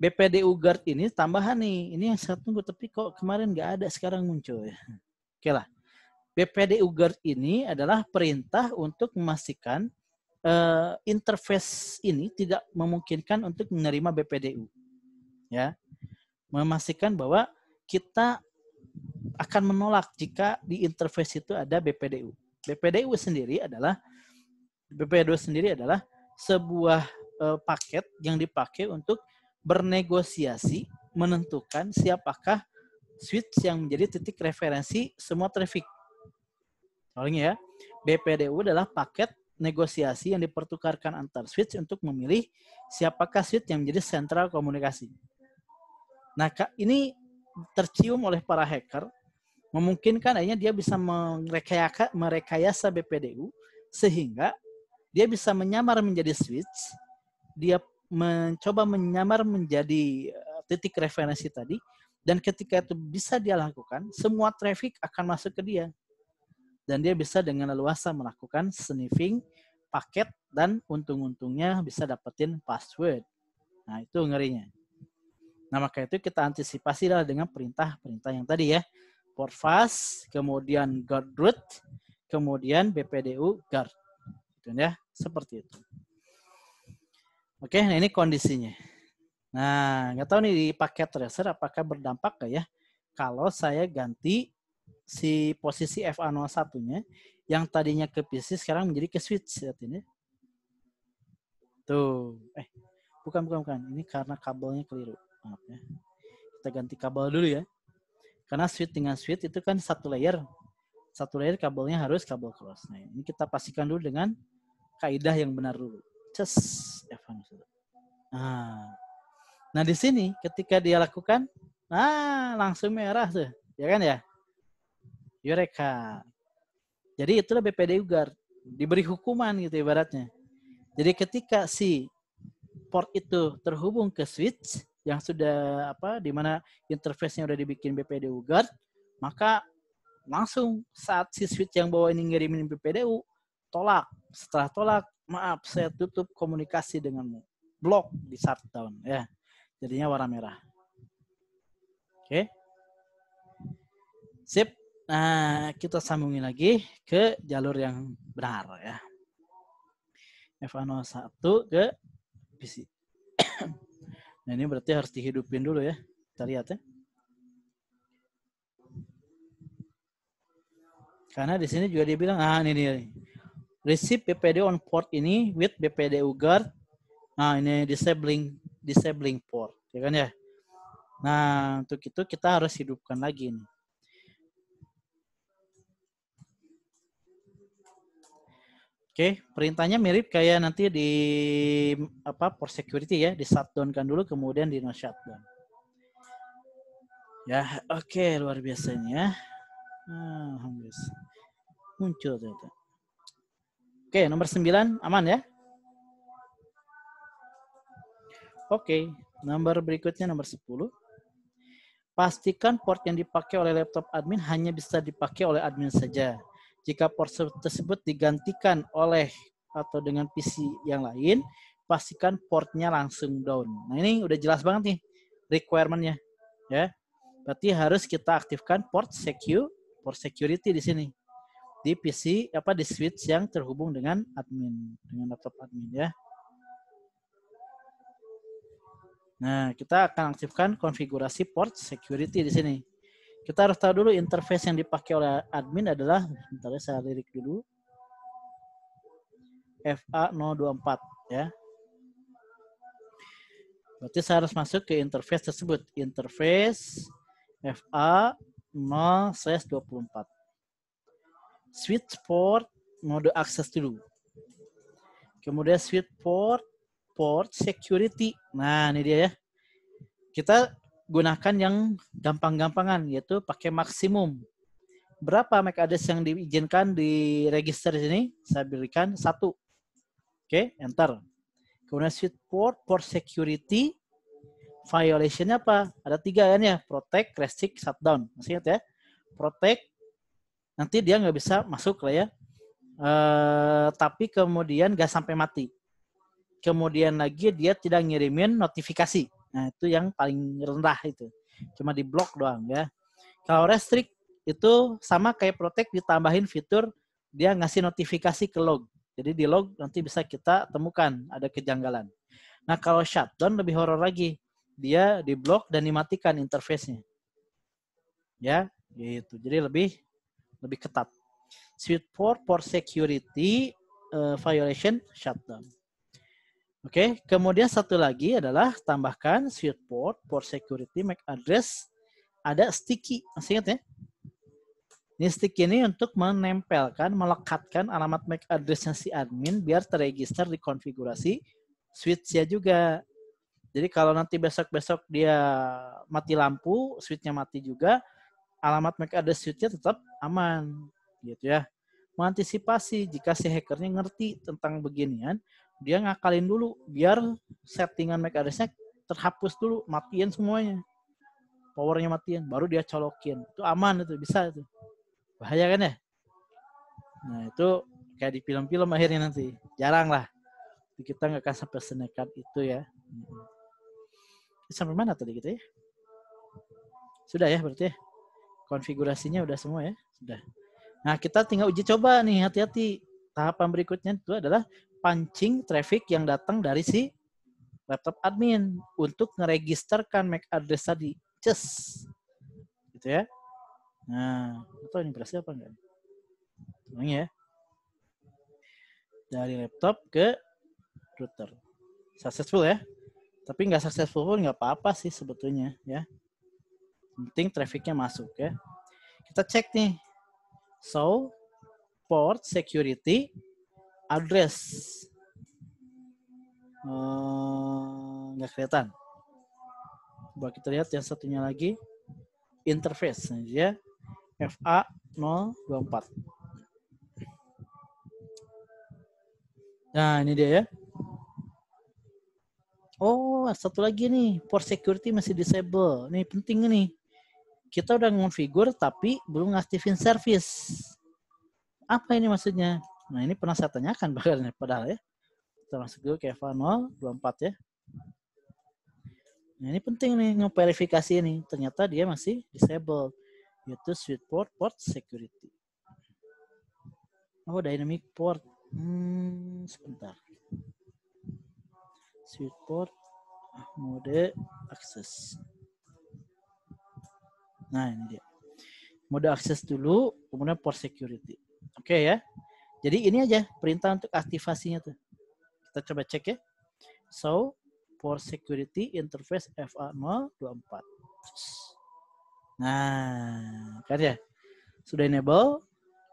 BPDU guard ini tambahan nih. Ini yang saya tunggu tapi kok kemarin nggak ada, sekarang muncul ya. Oke lah. BPDU guard ini adalah perintah untuk memastikan uh, interface ini tidak memungkinkan untuk menerima BPDU. Ya. Memastikan bahwa kita akan menolak jika di interface itu ada BPDU. BPDU sendiri adalah BPDU sendiri adalah sebuah uh, paket yang dipakai untuk bernegosiasi menentukan siapakah switch yang menjadi titik referensi semua traffic. Soalnya ya, BPDU adalah paket negosiasi yang dipertukarkan antar switch untuk memilih siapakah switch yang menjadi sentral komunikasi. Nah, ini tercium oleh para hacker memungkinkan akhirnya dia bisa merekayasa, merekayasa BPDU sehingga dia bisa menyamar menjadi switch, dia mencoba menyamar menjadi eh, titik referensi tadi dan ketika itu bisa dia lakukan, semua traffic akan masuk ke dia dan dia bisa dengan leluasa melakukan sniffing paket dan untung-untungnya bisa dapetin password. Nah, itu ngerinya. Nah, maka itu kita antisipasi lah dengan perintah-perintah yang tadi ya. fast, kemudian guard root, kemudian BPDU Guard. Gitu kan ya, seperti itu. Oke, nah ini kondisinya. Nah, nggak tahu nih di paket tracer apakah berdampak gak ya kalau saya ganti si posisi FA01-nya yang tadinya ke PC sekarang menjadi ke switch lihat ini. Tuh, eh bukan bukan bukan, ini karena kabelnya keliru. Maaf ya. Kita ganti kabel dulu ya. Karena switch dengan switch itu kan satu layer. Satu layer kabelnya harus kabel cross. Nah, ini kita pastikan dulu dengan kaidah yang benar dulu. Ces, f 1 Nah, nah di sini ketika dia lakukan, nah langsung merah tuh, ya kan ya? Yureka, iya, Jadi itulah BPD Ugar. Diberi hukuman gitu ibaratnya. Jadi ketika si port itu terhubung ke switch yang sudah apa di mana interface-nya udah dibikin BPD Ugar, maka langsung saat si switch yang bawa ini ngirimin BPDU tolak. Setelah tolak, maaf saya tutup komunikasi denganmu. Blok di shutdown ya. Jadinya warna merah. Oke. Okay. Sip. Nah, kita sambungin lagi ke jalur yang benar ya. F01 ke PC. nah, ini berarti harus dihidupin dulu ya. Kita lihat ya. Karena di sini juga dibilang ah ini dia. Receive BPD on port ini with BPD Ugar Nah, ini disabling disabling port, ya kan ya. Nah, untuk itu kita harus hidupkan lagi nih. Oke, perintahnya mirip kayak nanti di apa for security ya, di shutdown kan dulu kemudian di no shutdown. Ya, oke okay, luar biasanya. Alhamdulillah. Muncul ternyata. Oke, nomor 9 aman ya? Oke, nomor berikutnya nomor 10. Pastikan port yang dipakai oleh laptop admin hanya bisa dipakai oleh admin saja jika port tersebut digantikan oleh atau dengan PC yang lain, pastikan portnya langsung down. Nah ini udah jelas banget nih requirementnya, ya. Berarti harus kita aktifkan port secure, port security di sini di PC apa di switch yang terhubung dengan admin dengan laptop admin ya. Nah, kita akan aktifkan konfigurasi port security di sini. Kita harus tahu dulu interface yang dipakai oleh admin adalah, bentar ya, saya lirik dulu, FA024 ya. Berarti saya harus masuk ke interface tersebut. Interface FA 024 Switch port mode akses dulu. Kemudian switch port port security. Nah, ini dia ya. Kita gunakan yang gampang-gampangan yaitu pakai maksimum. Berapa MAC address yang diizinkan di register sini? Saya berikan satu. Oke, okay, enter. Kemudian switch port, port security, violationnya apa? Ada tiga kan ya, protect, restrict, shutdown. Masih ingat ya? Protect, nanti dia nggak bisa masuk lah ya. E, tapi kemudian nggak sampai mati. Kemudian lagi dia tidak ngirimin notifikasi. Nah, itu yang paling rendah itu. Cuma di blok doang ya. Kalau restrict itu sama kayak protect ditambahin fitur dia ngasih notifikasi ke log. Jadi di log nanti bisa kita temukan ada kejanggalan. Nah, kalau shutdown lebih horor lagi. Dia di blok dan dimatikan interface-nya. Ya, gitu. Jadi lebih lebih ketat. Sweet for for security uh, violation shutdown. Oke, okay, kemudian satu lagi adalah tambahkan sweet port, port security, MAC address, ada sticky, masih ingat ya? Ini sticky ini untuk menempelkan, melekatkan alamat MAC addressnya si admin biar terregister di konfigurasi switch-nya juga. Jadi kalau nanti besok-besok dia mati lampu, switch-nya mati juga, alamat MAC address switch-nya tetap aman. Gitu ya. Mengantisipasi jika si hackernya ngerti tentang beginian, dia ngakalin dulu biar settingan mekanisnya terhapus dulu matiin semuanya powernya matiin baru dia colokin itu aman itu bisa itu bahaya kan ya nah itu kayak di film-film akhirnya nanti jarang lah kita nggak akan sampai senekat itu ya mm-hmm. sampai mana tadi kita gitu ya sudah ya berarti ya konfigurasinya udah semua ya sudah nah kita tinggal uji coba nih hati-hati tahapan berikutnya itu adalah pancing traffic yang datang dari si laptop admin untuk ngeregisterkan MAC address tadi. Just. Gitu ya. Nah, itu ini berhasil apa enggak? Tolong ya. Dari laptop ke router. Successful ya. Tapi nggak successful pun nggak apa-apa sih sebetulnya ya. Penting trafficnya masuk ya. Kita cek nih. So, port security address eh, nggak uh, kelihatan. Coba kita lihat yang satunya lagi interface ya FA 024. Nah ini dia ya. Oh satu lagi nih port security masih disable. Nih penting nih. Kita udah ngonfigur tapi belum ngaktifin service. Apa ini maksudnya? Nah ini pernah saya tanyakan bahkan padahal ya. Kita masuk dulu ke 024 ya. Nah ini penting nih ngeverifikasi ini. Ternyata dia masih disable. Yaitu switch port, port security. Oh dynamic port. Hmm, sebentar. Switch port ah, mode access Nah, ini dia. Mode access dulu, kemudian port security. Oke okay, ya. Jadi ini aja perintah untuk aktivasinya tuh. Kita coba cek ya. So, for security interface FA024. Nah, kan ya. Sudah enable,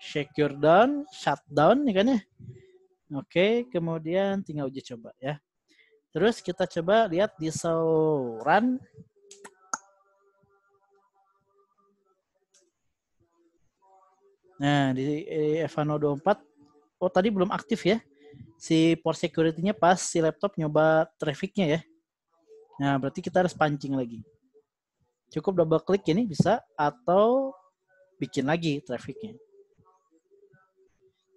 secure down, shutdown, ya kan ya. Oke, kemudian tinggal uji coba ya. Terus kita coba lihat di show run. Nah, di eh, fa024 oh tadi belum aktif ya si port security-nya pas si laptop nyoba traffic-nya ya. Nah, berarti kita harus pancing lagi. Cukup double klik ini bisa atau bikin lagi traffic-nya.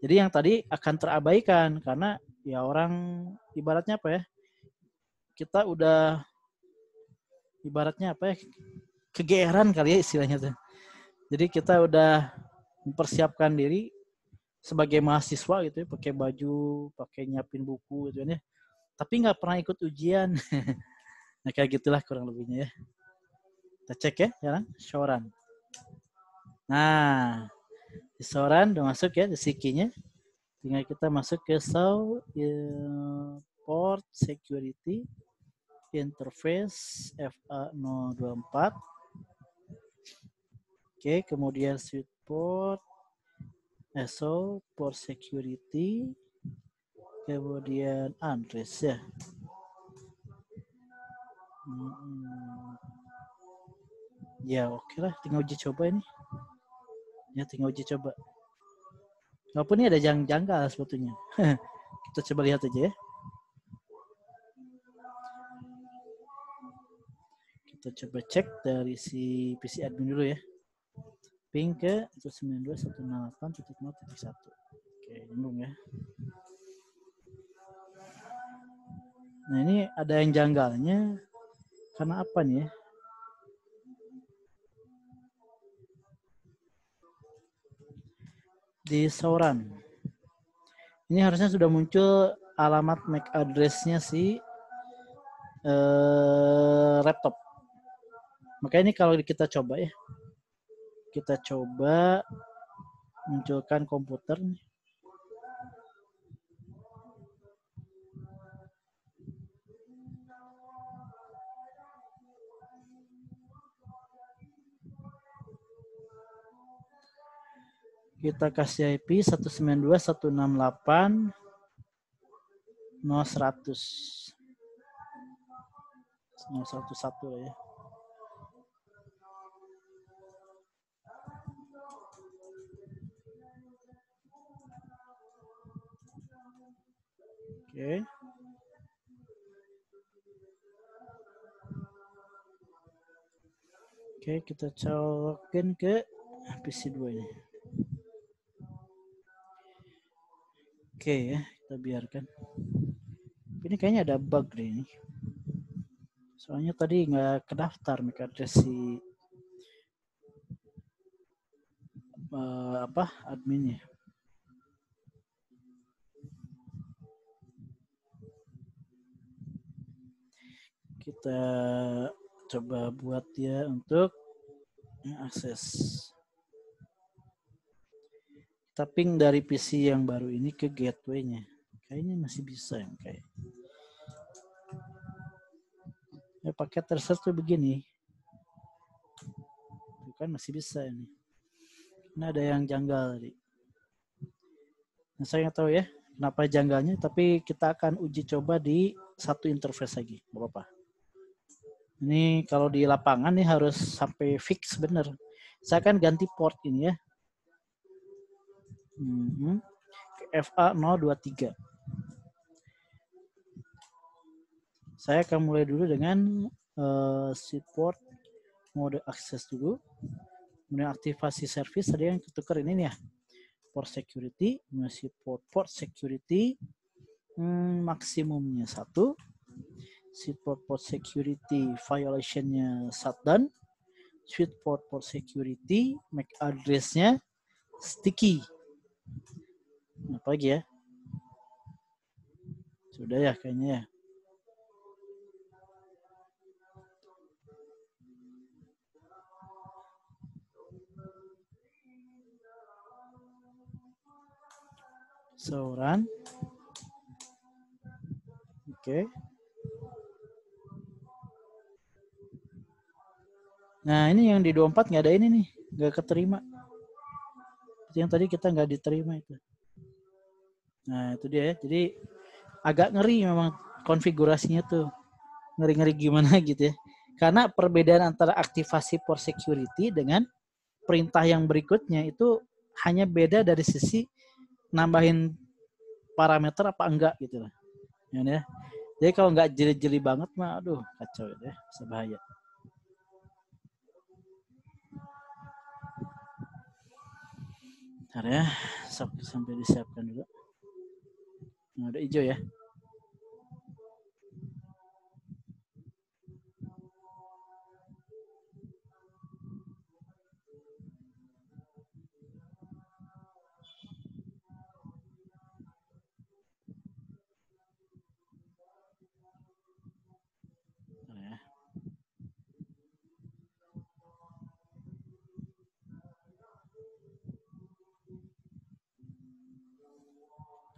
Jadi yang tadi akan terabaikan karena ya orang ibaratnya apa ya? Kita udah ibaratnya apa ya? Kegeeran kali ya istilahnya tuh. Jadi kita udah mempersiapkan diri sebagai mahasiswa gitu ya pakai baju pakai nyiapin buku gitu kan ya tapi nggak pernah ikut ujian nah kayak gitulah kurang lebihnya ya kita cek ya sekarang ya soran nah di soran udah masuk ya di sikinya tinggal kita masuk ke south port security interface FA024 oke kemudian switch Eh, SO for security kemudian Andres ya hmm. ya oke okay lah tinggal uji coba ini ya tinggal uji coba walaupun ini ada yang janggal sebetulnya kita coba lihat aja ya kita coba cek dari si PC admin dulu ya ping ke 192.168.0.1. Oke, nyambung ya. Nah, ini ada yang janggalnya karena apa nih ya? Di Soran. Ini harusnya sudah muncul alamat MAC address-nya si eh, laptop. Makanya ini kalau kita coba ya kita coba munculkan komputer. Kita kasih IP 192.168.0.100. 0101 ya. Oke. Oke, kita colokin ke PC2 ini. Oke ya, kita biarkan. Ini kayaknya ada bug deh ini. Soalnya tadi nggak kedaftar MAC address si uh, apa adminnya. kita coba buat ya untuk akses. Kita dari PC yang baru ini ke gateway-nya. Kayaknya masih bisa yang kayak. Ya, paket tersebut tuh begini. Bukan masih bisa ini. Ini ada yang janggal tadi. Nah, saya nggak tahu ya kenapa janggalnya, tapi kita akan uji coba di satu interface lagi, Bapak-Bapak. Ini kalau di lapangan nih harus sampai fix bener. Saya akan ganti port ini ya. Mhm. FA 023. Saya akan mulai dulu dengan uh, eh, support mode akses dulu. Kemudian aktivasi service tadi yang ketukar ini nih ya. Port security, masih port port security. Hmm, maksimumnya satu support port security violationnya shutdown, sweet port for security MAC addressnya sticky. Apa lagi ya? Sudah ya kayaknya ya. So run. Okay. Nah ini yang di 24 nggak ada ini nih, nggak keterima. Yang tadi kita nggak diterima itu. Nah itu dia ya. Jadi agak ngeri memang konfigurasinya tuh. Ngeri-ngeri gimana gitu ya. Karena perbedaan antara aktivasi for security dengan perintah yang berikutnya itu hanya beda dari sisi nambahin parameter apa enggak gitu lah. Ya, ya. Jadi kalau nggak jeli-jeli banget mah aduh kacau ya, ya. bisa bahaya. Bentar ya, sampai, disiapkan dulu. Nah, ada hijau ya.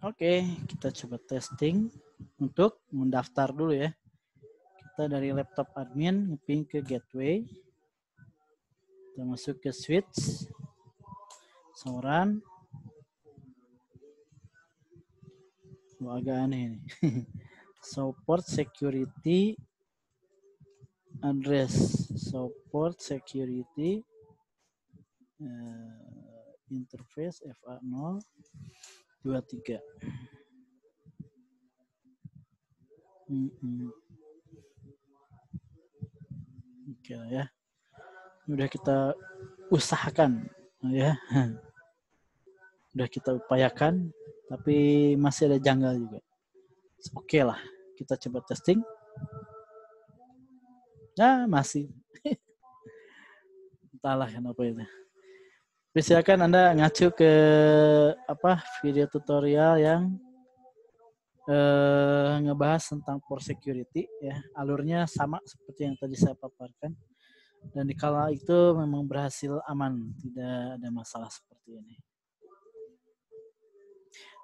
Oke, kita coba testing untuk mendaftar dulu ya. Kita dari laptop admin ngeping ke gateway. Kita masuk ke switch. Soran. Wah, agak aneh ini. support security address. Support security eh, interface FA0 dua tiga oke ya udah kita usahakan ya udah kita upayakan tapi masih ada janggal juga oke okay lah kita coba testing nah masih entahlah kenapa itu silakan Anda ngacu ke apa video tutorial yang eh, ngebahas tentang port security ya. Alurnya sama seperti yang tadi saya paparkan. Dan di kala itu memang berhasil aman, tidak ada masalah seperti ini.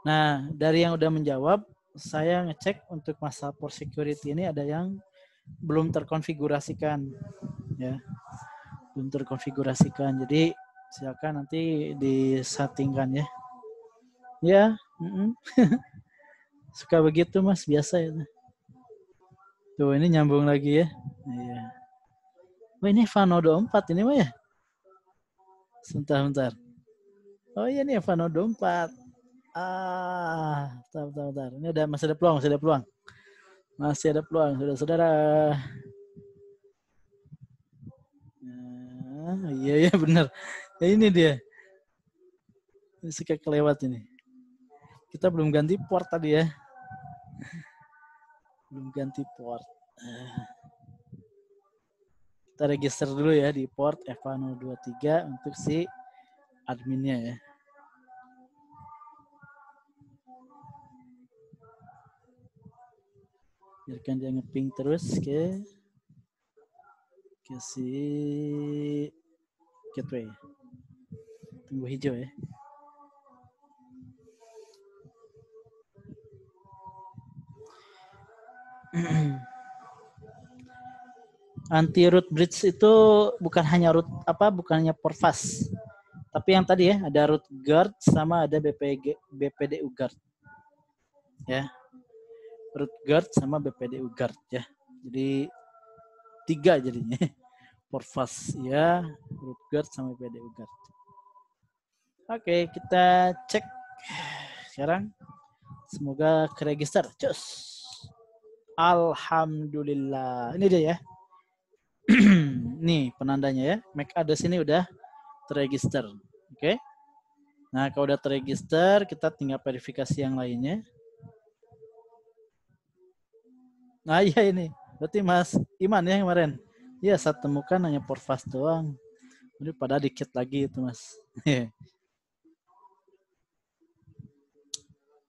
Nah, dari yang udah menjawab, saya ngecek untuk masalah port security ini ada yang belum terkonfigurasikan ya. Belum terkonfigurasikan. Jadi silakan nanti disettingkan ya ya mm -mm. suka begitu mas biasa ya tuh ini nyambung lagi ya iya Wah, ini Vanodo 4 ini mah ya sebentar bentar oh iya ini Vanodo 4 ah sebentar, bentar, ini ada masih ada peluang masih ada peluang masih ada peluang saudara-saudara ah, Iya, iya benar. Ya ini dia. Ini Suka kelewat ini. Kita belum ganti port tadi ya. Belum ganti port. Kita register dulu ya di port f 023 untuk si adminnya ya. Biarkan dia ngeping terus oke? ke si gateway. Tumbuh hijau ya. anti root bridge itu bukan hanya root apa bukan bukannya porvas tapi yang tadi ya ada root guard sama ada BPG, BPDU guard ya root guard sama BPDU guard ya jadi tiga jadinya porvas ya root guard sama BPDU guard Oke, kita cek sekarang. Semoga keregister. Cus. Alhamdulillah. Ini dia ya. Nih penandanya ya. MAC address ini udah terregister. Oke. Nah, kalau udah terregister, kita tinggal verifikasi yang lainnya. Nah, iya ini. Berarti Mas Iman ya kemarin. Iya, saya temukan hanya porfas doang. Ini pada dikit lagi itu, Mas.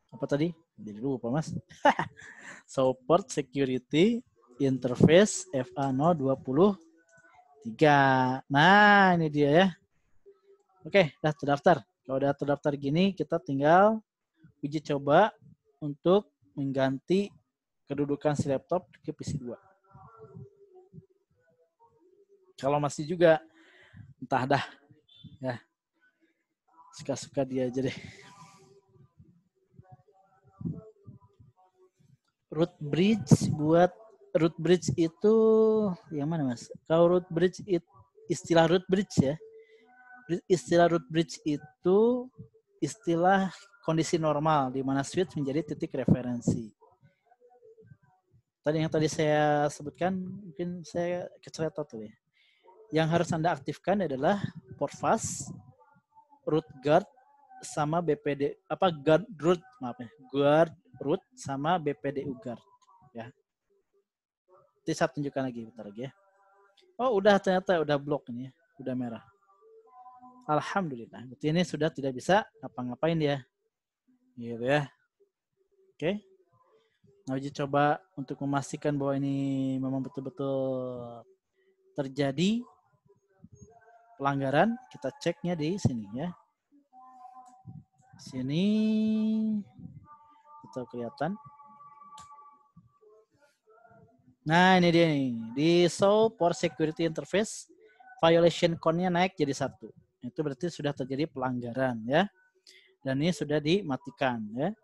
apa tadi? Jadi lupa mas. Support Security Interface FA023. Nah ini dia ya. Oke, udah terdaftar. Kalau udah terdaftar gini, kita tinggal uji coba untuk mengganti kedudukan si laptop ke PC 2. Kalau masih juga, entah dah. Ya, suka-suka dia aja deh. root bridge buat root bridge itu yang mana mas? Kalau root bridge it, istilah root bridge ya, istilah root bridge itu istilah kondisi normal di mana switch menjadi titik referensi. Tadi yang tadi saya sebutkan mungkin saya keceretot tuh ya. Yang harus Anda aktifkan adalah port fast, root guard, sama BPD apa guard root maaf ya guard root sama BPD guard ya nanti saya tunjukkan lagi bentar lagi ya oh udah ternyata udah blok ini ya. udah merah alhamdulillah berarti ini sudah tidak bisa apa ngapain dia gitu ya oke okay. nah uji coba untuk memastikan bahwa ini memang betul-betul terjadi pelanggaran kita ceknya di sini ya Sini kita kelihatan. Nah, ini dia nih. Di show for security interface, violation count-nya naik jadi satu. Itu berarti sudah terjadi pelanggaran ya. Dan ini sudah dimatikan ya.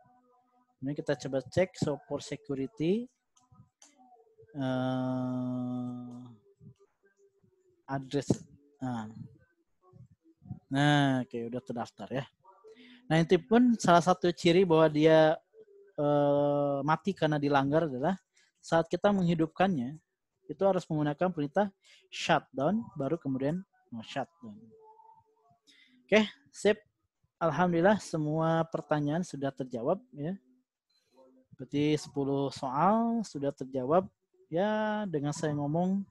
Ini kita coba cek show for security. Uh, address. Nah, nah oke, okay, udah terdaftar ya. Nah itu pun salah satu ciri bahwa dia uh, mati karena dilanggar adalah saat kita menghidupkannya itu harus menggunakan perintah shutdown baru kemudian no shutdown. Oke, sip. Alhamdulillah semua pertanyaan sudah terjawab ya. Berarti 10 soal sudah terjawab ya dengan saya ngomong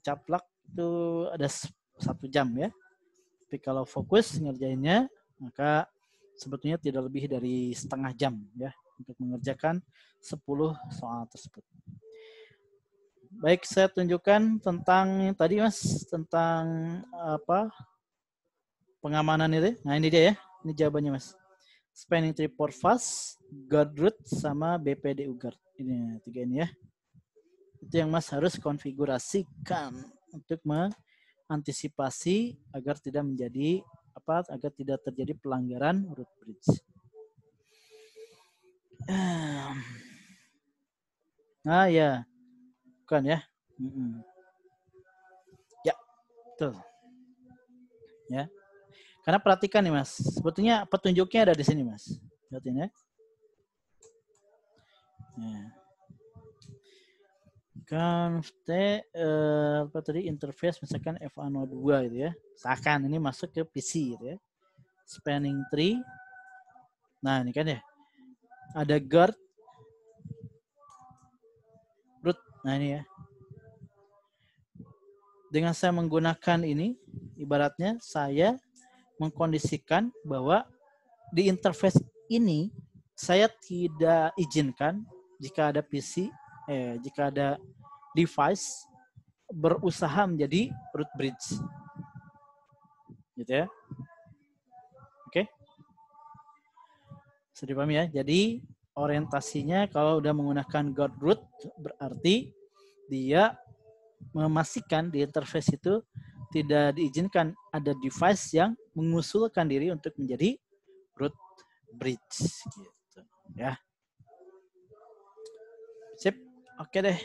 caplak itu ada satu jam ya. Tapi kalau fokus ngerjainnya maka sebetulnya tidak lebih dari setengah jam ya untuk mengerjakan 10 soal tersebut. Baik, saya tunjukkan tentang tadi Mas tentang apa? pengamanan itu. Nah, ini dia ya. Ini jawabannya, Mas. Spanning tree guard root sama BPD Ugar. Ini tiga ini ya. Itu yang Mas harus konfigurasikan untuk mengantisipasi agar tidak menjadi apa agar tidak terjadi pelanggaran root bridge. Nah ya, bukan ya. Mm -mm. Ya, betul. Ya, karena perhatikan nih mas, sebetulnya petunjuknya ada di sini mas. ini. ya. Nah misalkan T eh, apa tadi interface misalkan F02 gitu ya. Misalkan ini masuk ke PC gitu ya. Spanning tree. Nah, ini kan ya. Ada guard root. Nah, ini ya. Dengan saya menggunakan ini, ibaratnya saya mengkondisikan bahwa di interface ini saya tidak izinkan jika ada PC eh jika ada device berusaha menjadi root bridge. Gitu ya. Oke. Okay. Sudah paham ya? Jadi orientasinya kalau udah menggunakan God root berarti dia memastikan di interface itu tidak diizinkan ada device yang mengusulkan diri untuk menjadi root bridge gitu ya. Sip. Oke deh.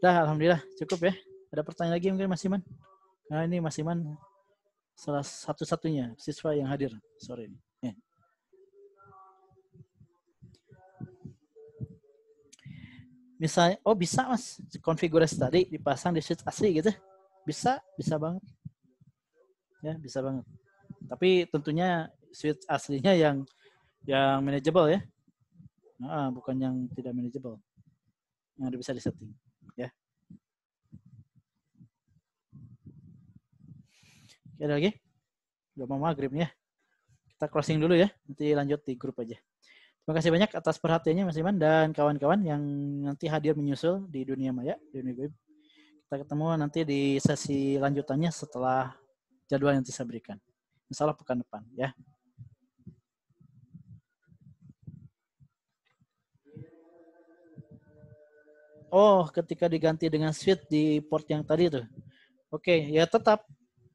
Dah, alhamdulillah cukup ya. Ada pertanyaan lagi mungkin Mas Iman? Nah, ini Mas Iman salah satu-satunya siswa yang hadir sore ini. Misalnya, ya. oh bisa mas, konfigurasi tadi dipasang di switch asli gitu. Bisa, bisa banget. Ya, bisa banget. Tapi tentunya switch aslinya yang yang manageable ya. Nah, bukan yang tidak manageable. Yang bisa disetting ya Oke, lagi? Udah mau maghrib nih ya. Kita closing dulu ya. Nanti lanjut di grup aja. Terima kasih banyak atas perhatiannya Mas Iman dan kawan-kawan yang nanti hadir menyusul di dunia maya, dunia web. Kita ketemu nanti di sesi lanjutannya setelah jadwal yang saya berikan. Insya Allah pekan depan ya. Oh, ketika diganti dengan switch di port yang tadi itu, Oke, okay, ya tetap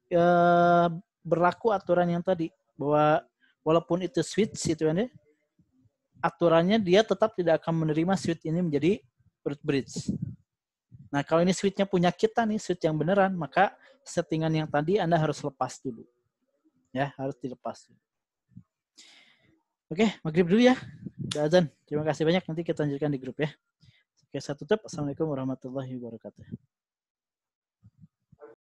ya, berlaku aturan yang tadi bahwa walaupun itu switch itu ya, aturannya dia tetap tidak akan menerima switch ini menjadi root bridge. Nah, kalau ini switchnya punya kita nih, switch yang beneran, maka settingan yang tadi Anda harus lepas dulu. Ya, harus dilepas dulu. Oke, maghrib dulu ya. azan. Terima kasih banyak. Nanti kita lanjutkan di grup ya. Oke, saya tutup. Hmm. Assalamualaikum warahmatullahi wabarakatuh.